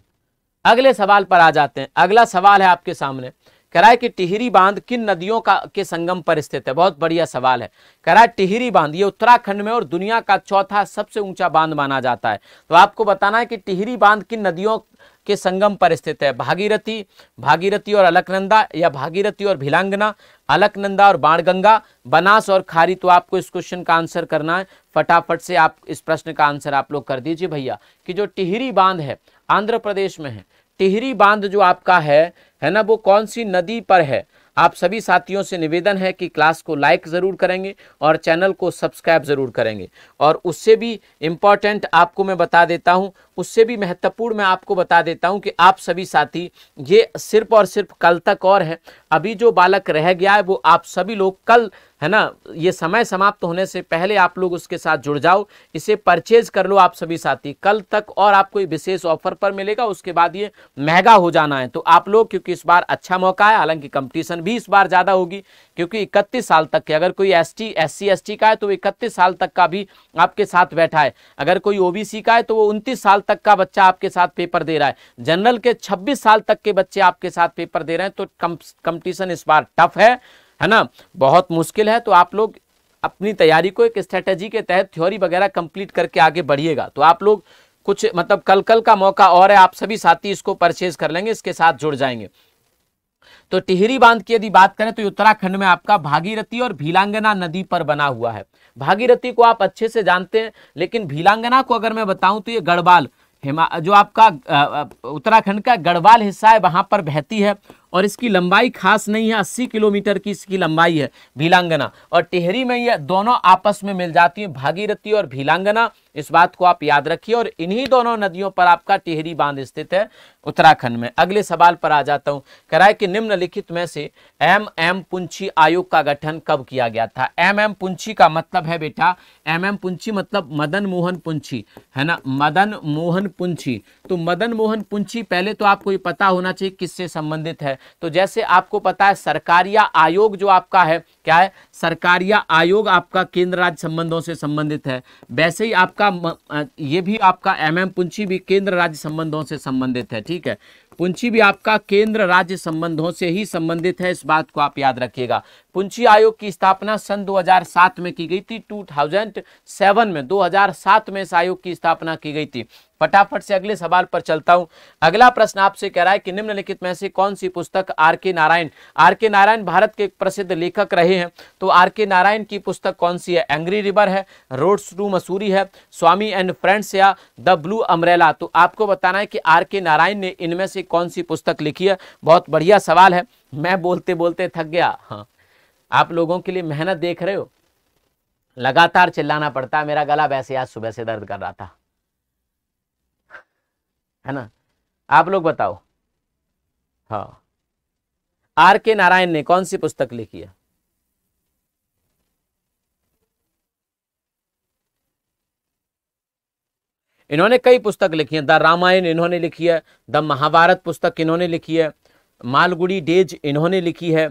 अगले सवाल पर आ जाते हैं अगला सवाल है आपके सामने कराए कि टिहरी बांध किन नदियों का के संगम पर स्थित है बहुत बढ़िया सवाल है कराए टिहरी बांध ये उत्तराखंड में और दुनिया का चौथा सबसे ऊंचा बांध माना जाता है तो आपको बताना है कि टिहरी बांध किन नदियों के संगम पर स्थित है भागीरथी भागीरथी और अलकनंदा या भागीरथी और भिलांगना अलकनंदा और बाणगंगा बनास और खारी तो आपको इस क्वेश्चन का आंसर करना है फटाफट से आप इस प्रश्न का आंसर आप लोग कर दीजिए भैया कि जो टिहरी बांध है आंध्र प्रदेश में है टिहरी बांध जो आपका है है ना वो कौन सी नदी पर है आप सभी साथियों से निवेदन है कि क्लास को लाइक ज़रूर करेंगे और चैनल को सब्सक्राइब ज़रूर करेंगे और उससे भी इम्पॉर्टेंट आपको मैं बता देता हूँ उससे भी महत्वपूर्ण मैं आपको बता देता हूँ कि आप सभी साथी ये सिर्फ और सिर्फ कल तक और है अभी जो बालक रह गया है वो आप सभी लोग कल है ना ये समय समाप्त होने से पहले आप लोग उसके साथ जुड़ जाओ इसे परचेज कर लो आप सभी साथी कल तक और आपको विशेष ऑफर पर मिलेगा उसके बाद ये महंगा हो जाना है तो आप लोग क्योंकि इस बार अच्छा मौका है हालांकि कंपटीशन भी इस बार ज़्यादा होगी क्योंकि इकतीस साल तक के अगर कोई S T S C S T का है तो इकतीस साल तक का भी आपके साथ बैठा है अगर कोई ओ बी सी का है तो वो उनतीस साल तक का बच्चा आपके साथ पेपर दे रहा है जनरल के छब्बीस साल तक के बच्चे आपके साथ पेपर दे रहे हैं तो कंपटीशन इस बार टफ है है ना बहुत मुश्किल है तो आप लोग अपनी तैयारी को एक स्ट्रेटेजी के तहत थ्योरी वगैरह कंप्लीट करके आगे बढ़िएगा तो आप लोग कुछ मतलब कल कल का मौका और है आप सभी साथी इसको परचेज कर लेंगे इसके साथ जुड़ जाएंगे तो टिहरी बांध की यदि बात करें तो उत्तराखंड में आपका भागीरथी और भीलांगना नदी पर बना हुआ है भागीरथी को आप अच्छे से जानते हैं लेकिन भीलांगना को अगर मैं बताऊं तो ये गढ़वाल हिमा जो आपका उत्तराखंड का गढ़वाल हिस्सा है वहां पर बहती है और इसकी लंबाई खास नहीं है अस्सी किलोमीटर की इसकी लंबाई है भीलांगना और टेहरी में ये दोनों आपस में मिल जाती हैं भागीरथी और भीलांगना इस बात को आप याद रखिए और इन्हीं दोनों नदियों पर आपका टेहरी बांध स्थित है उत्तराखंड में अगले सवाल पर आ जाता हूँ कराए कि निम्नलिखित में से एम एम पुंछी आयोग का गठन कब किया गया था एम एम पुंछी का मतलब है बेटा एम एम पुंछी मतलब मदन मोहन पुंछी है ना मदन मोहन पुंछी तो मदन मोहन पुंछी पहले तो आपको ये पता होना चाहिए किससे संबंधित है तो जैसे आपको पता है सरकारिया आयोग जो आपका है क्या है सरकारिया आयोग आपका केंद्र राज्य संबंधों से संबंधित है वैसे ही आपका ये भी आपका एम एम पुंछी भी केंद्र राज्य संबंधों से संबंधित है ठीक है पुंछी भी आपका केंद्र राज्य संबंधों से ही संबंधित है इस बात को आप याद रखिएगा पुंछी आयोग की स्थापना सन 2007 में की गई थी 2007 में 2007 में इस आयोग की स्थापना की गई थी फटाफट से अगले सवाल पर चलता हूं अगला प्रश्न आपसे कह रहा है कि निम्नलिखित में से कौन सी पुस्तक are K Narayan are K Narayan Bharat के प्रसिद्ध लेखक रहे हैं तो आर के नारायण की पुस्तक कौन सी है एंग्री रिवर है रोड्स टू मसूरी है स्वामी एंड फ्रेंड्स या द ब्लू अमरेला तो आपको बताना है कि आर के नारायण ने इनमें से कौन सी पुस्तक लिखी है बहुत बढ़िया सवाल है मैं बोलते बोलते थक गया हाँ आप लोगों के लिए मेहनत देख रहे हो लगातार चिल्लाना पड़ता है मेरा गला वैसे आज सुबह से दर्द कर रहा था है ना आप लोग बताओ हाँ आर के नारायण ने कौन सी पुस्तक लिखी है इन्होंने कई पुस्तक लिखी है द रामायण इन्होंने लिखी है द महाभारत पुस्तक इन्होंने लिखी है मालगुड़ी डेज इन्होंने लिखी है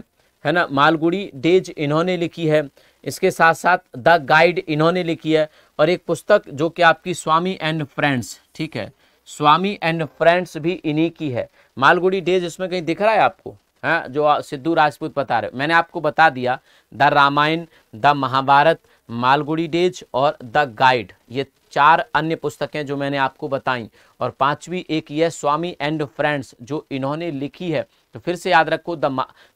है ना मालगुड़ी डेज इन्होंने लिखी है इसके साथ साथ द गाइड इन्होंने लिखी है और एक पुस्तक जो कि आपकी स्वामी एंड फ्रेंड्स ठीक है स्वामी एंड फ्रेंड्स भी इन्हीं की है मालगुड़ी डेज इसमें कहीं दिख रहा है आपको है हाँ, जो सिद्धू राजपूत बता रहे मैंने आपको बता दिया the Ramayan the Mahabharat Malgudi days और द गाइड ये चार अन्य पुस्तकें जो मैंने आपको बताई और पांचवी एक यह स्वामी एंड फ्रेंड्स जो इन्होंने लिखी है तो फिर से याद रखो the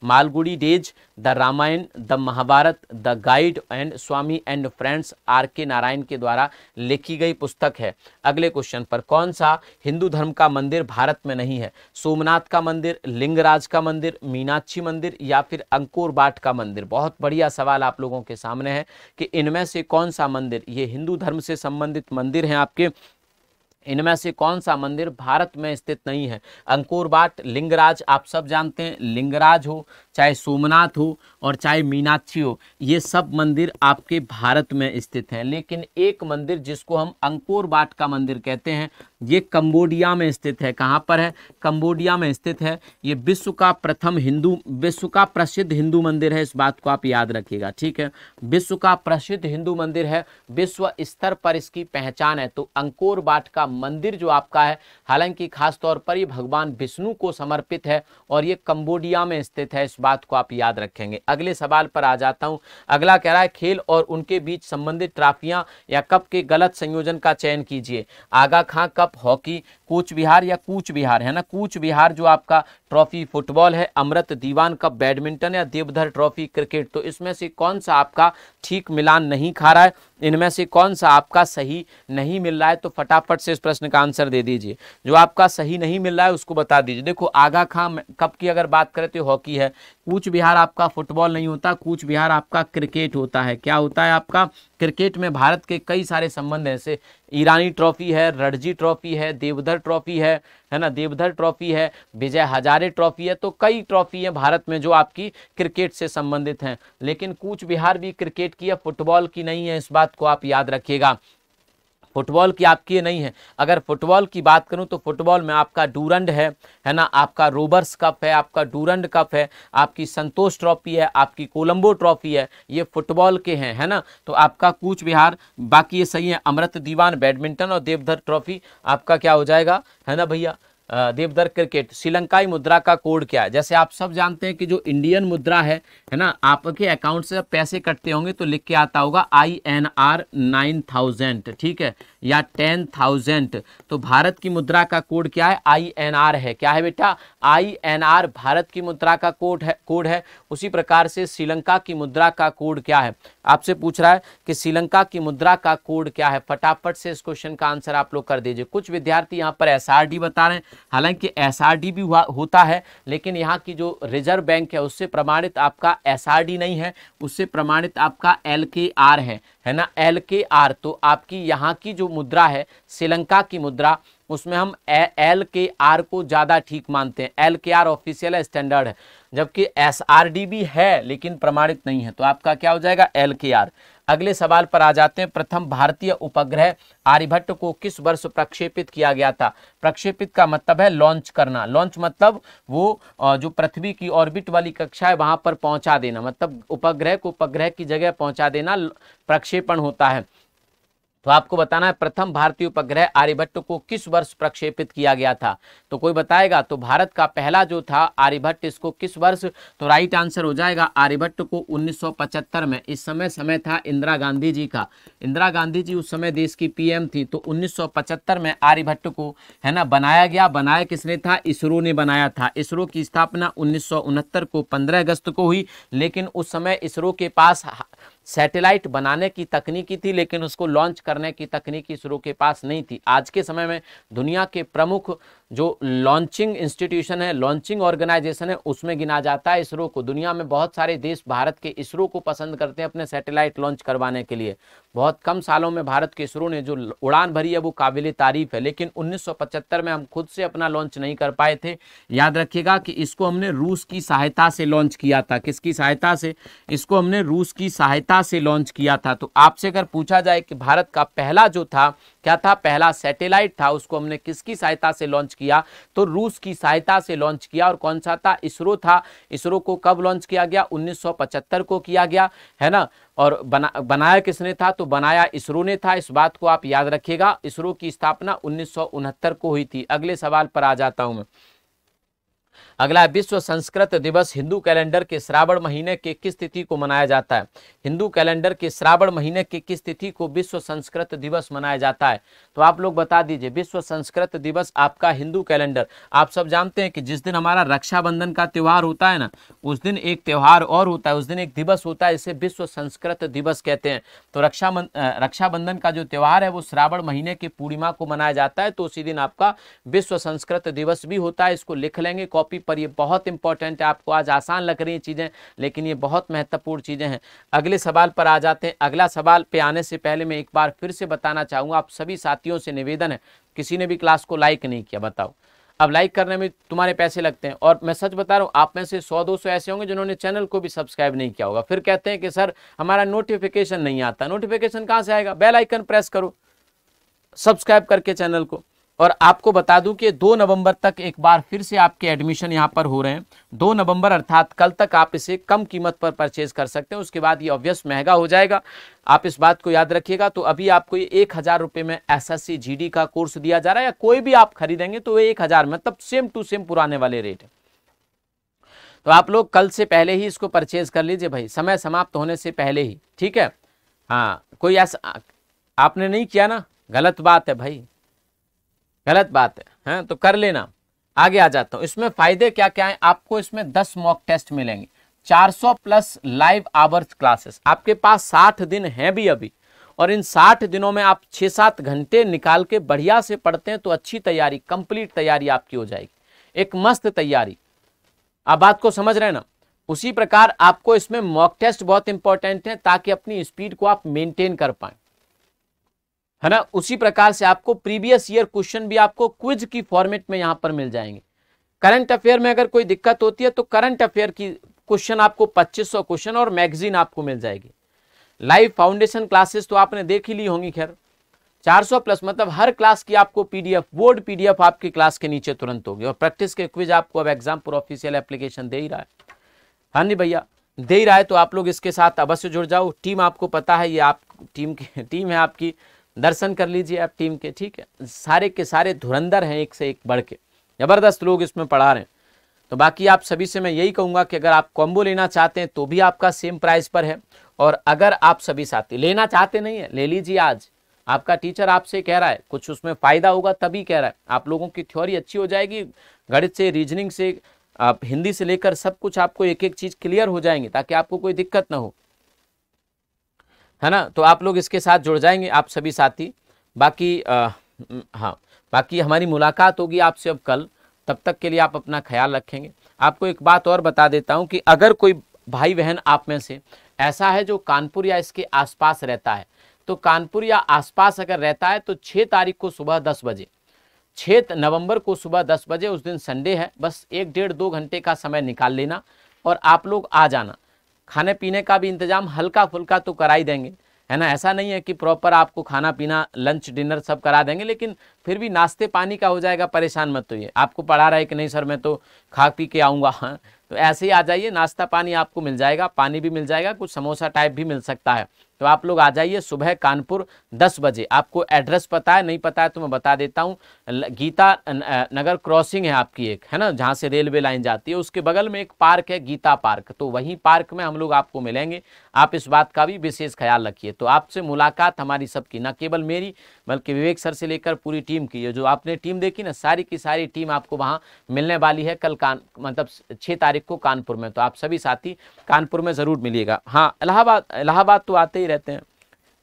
Malgudi days the Ramayan the Mahabharat the guide and Swami and friends R K Narayan के द्वारा लिखी गई पुस्तक है अगले क्वेश्चन पर कौन सा हिंदू धर्म का मंदिर भारत में नहीं है सोमनाथ का मंदिर लिंगराज का मंदिर मीनाक्षी मंदिर या फिर अंकुर बाट का मंदिर बहुत बढ़िया सवाल आप लोगों के सामने है कि इनमें से कौन सा मंदिर ये हिंदू धर्म से संबंधित मंदिर हैं आपके इनमें से कौन सा मंदिर भारत में स्थित नहीं है अंकुरबाट लिंगराज आप सब जानते हैं लिंगराज हो चाहे सोमनाथ हो और चाहे मीनाक्षी हो ये सब मंदिर आपके भारत में स्थित हैं लेकिन एक मंदिर जिसको हम अंकोर बाट का मंदिर कहते हैं ये कंबोडिया में स्थित है कहाँ पर है कंबोडिया में स्थित है ये विश्व का प्रथम हिंदू विश्व का प्रसिद्ध हिंदू मंदिर है इस बात को आप याद रखिएगा ठीक है विश्व का प्रसिद्ध हिंदू मंदिर है विश्व स्तर पर इसकी पहचान है तो अंकोर बाट का मंदिर जो आपका है हालांकि खासतौर पर ये भगवान विष्णु को समर्पित है और ये कंबोडिया में स्थित है इस बात को आप याद रखेंगे अगले सवाल पर आ जाता हूं अगला कह रहा है खेल और उनके बीच संबंधित ट्रॉफियाँ या कप के गलत संयोजन का चयन कीजिए आगा खां कप हॉकी कूच बिहार या कूच बिहार है ना कूच बिहार जो आपका ट्रॉफी फुटबॉल है अमृत दीवान कप बैडमिंटन या देवधर ट्रॉफी क्रिकेट तो इसमें से कौन सा आपका ठीक मिलान नहीं खा रहा है इनमें से कौन सा आपका सही नहीं मिल रहा है तो फटाफट से इस प्रश्न का आंसर दे दीजिए जो आपका सही नहीं मिल रहा है उसको बता दीजिए देखो आगा खां कप की अगर बात करें तो हॉकी है कूच बिहार आपका फुटबॉल नहीं होता कूच बिहार आपका क्रिकेट होता है क्या होता है आपका क्रिकेट में भारत के कई सारे संबंध हैं जैसे ईरानी ट्रॉफी है रणजी ट्रॉफी है देवधर ट्रॉफी है है ना देवधर ट्रॉफी है विजय हजारे ट्रॉफी है तो कई ट्रॉफी हैं भारत में जो आपकी क्रिकेट से संबंधित हैं लेकिन कूच बिहार भी क्रिकेट की है फुटबॉल की नहीं है इस बात को आप याद रखिएगा फुटबॉल की आपकी ये नहीं है अगर फुटबॉल की बात करूँ तो फुटबॉल में आपका डूरंड है है ना आपका रोबर्स कप है आपका डूरंड कप है आपकी संतोष ट्रॉफी है आपकी कोलंबो ट्रॉफी है ये फुटबॉल के हैं है ना तो आपका कूच बिहार बाकी ये सही है अमृत दीवान बैडमिंटन और देवधर ट्रॉफी आपका क्या हो जाएगा है ना भैया देवदर क्रिकेट श्रीलंकाई मुद्रा का कोड क्या है जैसे आप सब जानते हैं कि जो इंडियन मुद्रा है है ना आपके अकाउंट से पैसे कटते होंगे तो लिख के आता होगा I N R nine thousand ठीक है या टेन थाउजेंड तो भारत की मुद्रा का कोड क्या है आईएनआर है क्या है बेटा आईएनआर भारत की मुद्रा का कोड है कोड है उसी प्रकार से श्रीलंका की मुद्रा का कोड क्या है आपसे पूछ रहा है कि श्रीलंका की मुद्रा का कोड क्या है फटाफट से इस क्वेश्चन का आंसर आप लोग कर दीजिए कुछ विद्यार्थी यहाँ पर एस बता रहे हैं हालांकि एस भी होता है लेकिन यहाँ की जो रिजर्व बैंक है उससे प्रमाणित आपका एस नहीं है उससे प्रमाणित आपका एल है है ना एल के आर तो आपकी यहाँ की जो मुद्रा है श्रीलंका की मुद्रा उसमें हम एल के आर को ज़्यादा ठीक मानते हैं एल के आर ऑफिशियल है स्टैंडर्ड है जबकि एस आर डी भी है लेकिन प्रमाणित नहीं है तो आपका क्या हो जाएगा एल के आर अगले सवाल पर आ जाते हैं प्रथम भारतीय उपग्रह आर्यभट्ट को किस वर्ष प्रक्षेपित किया गया था प्रक्षेपित का मतलब है लॉन्च करना लॉन्च मतलब वो जो पृथ्वी की ऑर्बिट वाली कक्षा है वहां पर पहुंचा देना मतलब उपग्रह को उपग्रह की जगह पहुंचा देना प्रक्षेपण होता है तो आपको बताना है प्रथम भारतीय उपग्रह आर्यभट्ट को किस वर्ष प्रक्षेपित किया गया था तो कोई बताएगा तो भारत का पहला जो था आर्यभट्ट इसको किस वर्ष तो राइट आंसर हो जाएगा आर्यभट्ट को 1975 में इस समय समय था इंदिरा गांधी जी का इंदिरा गांधी जी उस समय देश की पीएम थी तो 1975 में आर्यभट्ट को है ना बनाया गया बनाया किसने था इसरो ने बनाया था इसरो की स्थापना उन्नीस को पंद्रह अगस्त को हुई लेकिन उस समय इसरो के पास सैटेलाइट बनाने की तकनीकी थी लेकिन उसको लॉन्च करने की तकनीकी इसरो के पास नहीं थी आज के समय में दुनिया के प्रमुख जो लॉन्चिंग इंस्टीट्यूशन है लॉन्चिंग ऑर्गेनाइजेशन है उसमें गिना जाता है इसरो को दुनिया में बहुत सारे देश भारत के इसरो को पसंद करते हैं अपने सैटेलाइट लॉन्च करवाने के लिए बहुत कम सालों में भारत के इसरो ने जो उड़ान भरी है वो काबिल तारीफ है लेकिन 1975 में हम खुद से अपना लॉन्च नहीं कर पाए थे याद रखिएगा कि इसको हमने रूस की सहायता से लॉन्च किया था किसकी सहायता से इसको हमने रूस की सहायता से लॉन्च किया था तो आपसे अगर पूछा जाए कि भारत का पहला जो था क्या था पहला सेटेलाइट था उसको हमने किसकी सहायता से लॉन्च किया तो रूस की सहायता से लॉन्च किया और कौन सा था इसरो था इसरो को कब लॉन्च किया गया 1975 को किया गया है ना और बना बनाया किसने था तो बनाया इसरो ने था इस बात को आप याद रखिएगा इसरो की स्थापना उन्नीस को हुई थी अगले सवाल पर आ जाता हूँ मैं अगला विश्व संस्कृत दिवस हिंदू कैलेंडर के श्रावण महीने के किस तिथि को मनाया जाता है हिंदू कैलेंडर के श्रावण महीने के किस तिथि को विश्व संस्कृत दिवस मनाया जाता है तो आप लोग बता दीजिए विश्व संस्कृत दिवस आपका हिंदू कैलेंडर आप सब जानते हैं कि जिस दिन हमारा रक्षाबंधन का त्यौहार होता है ना उस दिन एक त्यौहार और होता है उस दिन एक दिवस होता है इसे विश्व संस्कृत दिवस कहते हैं तो रक्षा रक्षाबंधन का जो त्यौहार है वो श्रावण महीने की पूर्णिमा को मनाया जाता है तो उसी दिन आपका विश्व संस्कृत दिवस भी होता है इसको लिख लेंगे कॉपी पर ये बहुत इंपॉर्टेंट है आपको आज आसान लग रही चीज़ें लेकिन ये बहुत महत्वपूर्ण चीज़ें हैं अगले सवाल पर आ जाते हैं अगला सवाल पे आने से पहले मैं एक बार फिर से बताना चाहूँगा आप सभी साथियों से निवेदन है किसी ने भी क्लास को लाइक नहीं किया बताओ अब लाइक करने में तुम्हारे पैसे लगते हैं और मैं सच बता रहा हूँ आप में से 100-200 ऐसे होंगे जिन्होंने चैनल को भी सब्सक्राइब नहीं किया होगा फिर कहते हैं कि सर हमारा नोटिफिकेशन नहीं आता नोटिफिकेशन कहाँ से आएगा बेल आइकन प्रेस करो सब्सक्राइब करके चैनल को और आपको बता दूं कि दो नवंबर तक एक बार फिर से आपके एडमिशन यहां पर हो रहे हैं दो नवंबर अर्थात कल तक आप इसे कम कीमत पर परचेज कर सकते हैं उसके बाद ये ऑब्वियस महंगा हो जाएगा आप इस बात को याद रखिएगा तो अभी आपको ये एक हज़ार रुपये में एस एस का कोर्स दिया जा रहा है या कोई भी आप खरीदेंगे तो वे एक हज़ार मतलब सेम टू सेम पुराने वाले रेट है तो आप लोग कल से पहले ही इसको परचेज कर लीजिए भाई समय समाप्त होने से पहले ही ठीक है हाँ कोई ऐसा आपने नहीं किया ना गलत बात है भाई गलत बात है हैं तो कर लेना आगे आ जाता हूँ इसमें फायदे क्या क्या हैं आपको इसमें दस मॉक टेस्ट मिलेंगे 400 प्लस लाइव आवर्स क्लासेस आपके पास 60 दिन हैं भी अभी और इन 60 दिनों में आप 6-7 घंटे निकाल के बढ़िया से पढ़ते हैं तो अच्छी तैयारी कंप्लीट तैयारी आपकी हो जाएगी एक मस्त तैयारी आप बात को समझ रहे ना उसी प्रकार आपको इसमें मॉक टेस्ट बहुत इंपॉर्टेंट है ताकि अपनी स्पीड को आप मेंटेन कर पाएँ है ना उसी प्रकार से आपको प्रीवियस ईयर क्वेश्चन भी आपको क्विज की फॉर्मेट में यहाँ पर मिल जाएंगे करंट अफेयर में अगर कोई दिक्कत होती है तो करंट अफेयर की क्वेश्चन आपको 2500 क्वेश्चन और मैगजीन आपको मिल जाएगी लाइव फाउंडेशन क्लासेस तो आपने देख ही ली होंगी खैर 400 प्लस मतलब हर क्लास की आपको पीडीएफ बोर्ड पीडीएफ आपकी क्लास के नीचे तुरंत होगी और प्रैक्टिस के क्विज आपको अब एग्जाम पर ऑफिशियल एप्लीकेशन दे ही रहा है हाँ जी भैया दे ही रहा है तो आप लोग इसके साथ अवश्य जुड़ जाओ टीम आपको पता है ये आप टीम की टीम है आपकी दर्शन कर लीजिए आप टीम के ठीक है सारे के सारे धुरंधर हैं एक से एक बढ़ के ज़बरदस्त लोग इसमें पढ़ा रहे हैं तो बाकी आप सभी से मैं यही कहूँगा कि अगर आप कॉम्बो लेना चाहते हैं तो भी आपका सेम प्राइस पर है और अगर आप सभी साथी लेना चाहते नहीं है ले लीजिए आज आपका टीचर आपसे कह रहा है कुछ उसमें फ़ायदा होगा तभी कह रहा है आप लोगों की थ्योरी अच्छी हो जाएगी गणित से रीजनिंग से आप हिंदी से लेकर सब कुछ आपको एक एक चीज़ क्लियर हो जाएंगे ताकि आपको कोई दिक्कत ना हो है ना तो आप लोग इसके साथ जुड़ जाएंगे आप सभी साथी बाकी हाँ बाकी हमारी मुलाकात होगी आपसे अब कल तब तक के लिए आप अपना ख्याल रखेंगे आपको एक बात और बता देता हूँ कि अगर कोई भाई बहन आप में से ऐसा है जो कानपुर या इसके आसपास रहता है तो कानपुर या आसपास अगर रहता है तो छः तारीख को सुबह दस बजे छः नवंबर को सुबह दस बजे उस दिन संडे है बस एक डेढ़ दो घंटे का समय निकाल लेना और आप लोग आ जाना खाने पीने का भी इंतजाम हल्का फुल्का तो करा ही देंगे है ना ऐसा नहीं है कि प्रॉपर आपको खाना पीना लंच डिनर सब करा देंगे लेकिन फिर भी नाश्ते पानी का हो जाएगा परेशान मत तो ये आपको पढ़ा रहा है कि नहीं सर मैं तो खा पी के आऊँगा हाँ, तो ऐसे ही आ जाइए नाश्ता पानी आपको मिल जाएगा पानी भी मिल जाएगा कुछ समोसा टाइप भी मिल सकता है तो आप लोग आ जाइए सुबह कानपुर 10 बजे आपको एड्रेस पता है नहीं पता है तो मैं बता देता हूँ गीता नगर क्रॉसिंग है आपकी एक है ना जहाँ से रेलवे लाइन जाती है उसके बगल में एक पार्क है गीता पार्क तो वहीं पार्क में हम लोग आपको मिलेंगे आप इस बात का भी विशेष ख्याल रखिए तो आपसे मुलाकात हमारी सबकी ना केवल मेरी बल्कि विवेक सर से लेकर पूरी टीम की जो आपने टीम देखी ना सारी की सारी टीम आपको वहाँ मिलने वाली है कल कान मतलब छः तारीख तारीख को कानपुर में तो आप सभी साथी कानपुर में ज़रूर मिलिएगा हाँ इलाहाबाद इलाहाबाद तो आते ही रहते हैं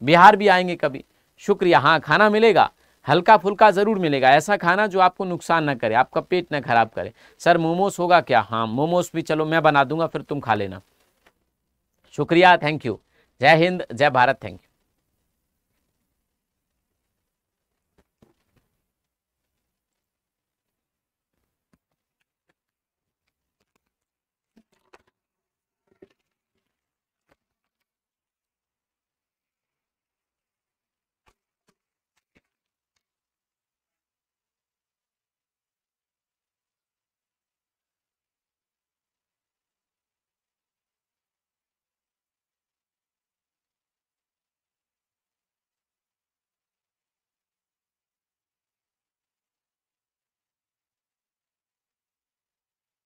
बिहार भी आएंगे कभी शुक्रिया हाँ खाना मिलेगा हल्का फुल्का ज़रूर मिलेगा ऐसा खाना जो आपको नुकसान ना करे आपका पेट ना खराब करे सर मोमोस होगा क्या हाँ मोमोस भी चलो मैं बना दूंगा फिर तुम खा लेना शुक्रिया थैंक यू जय हिंद जय भारत थैंक यू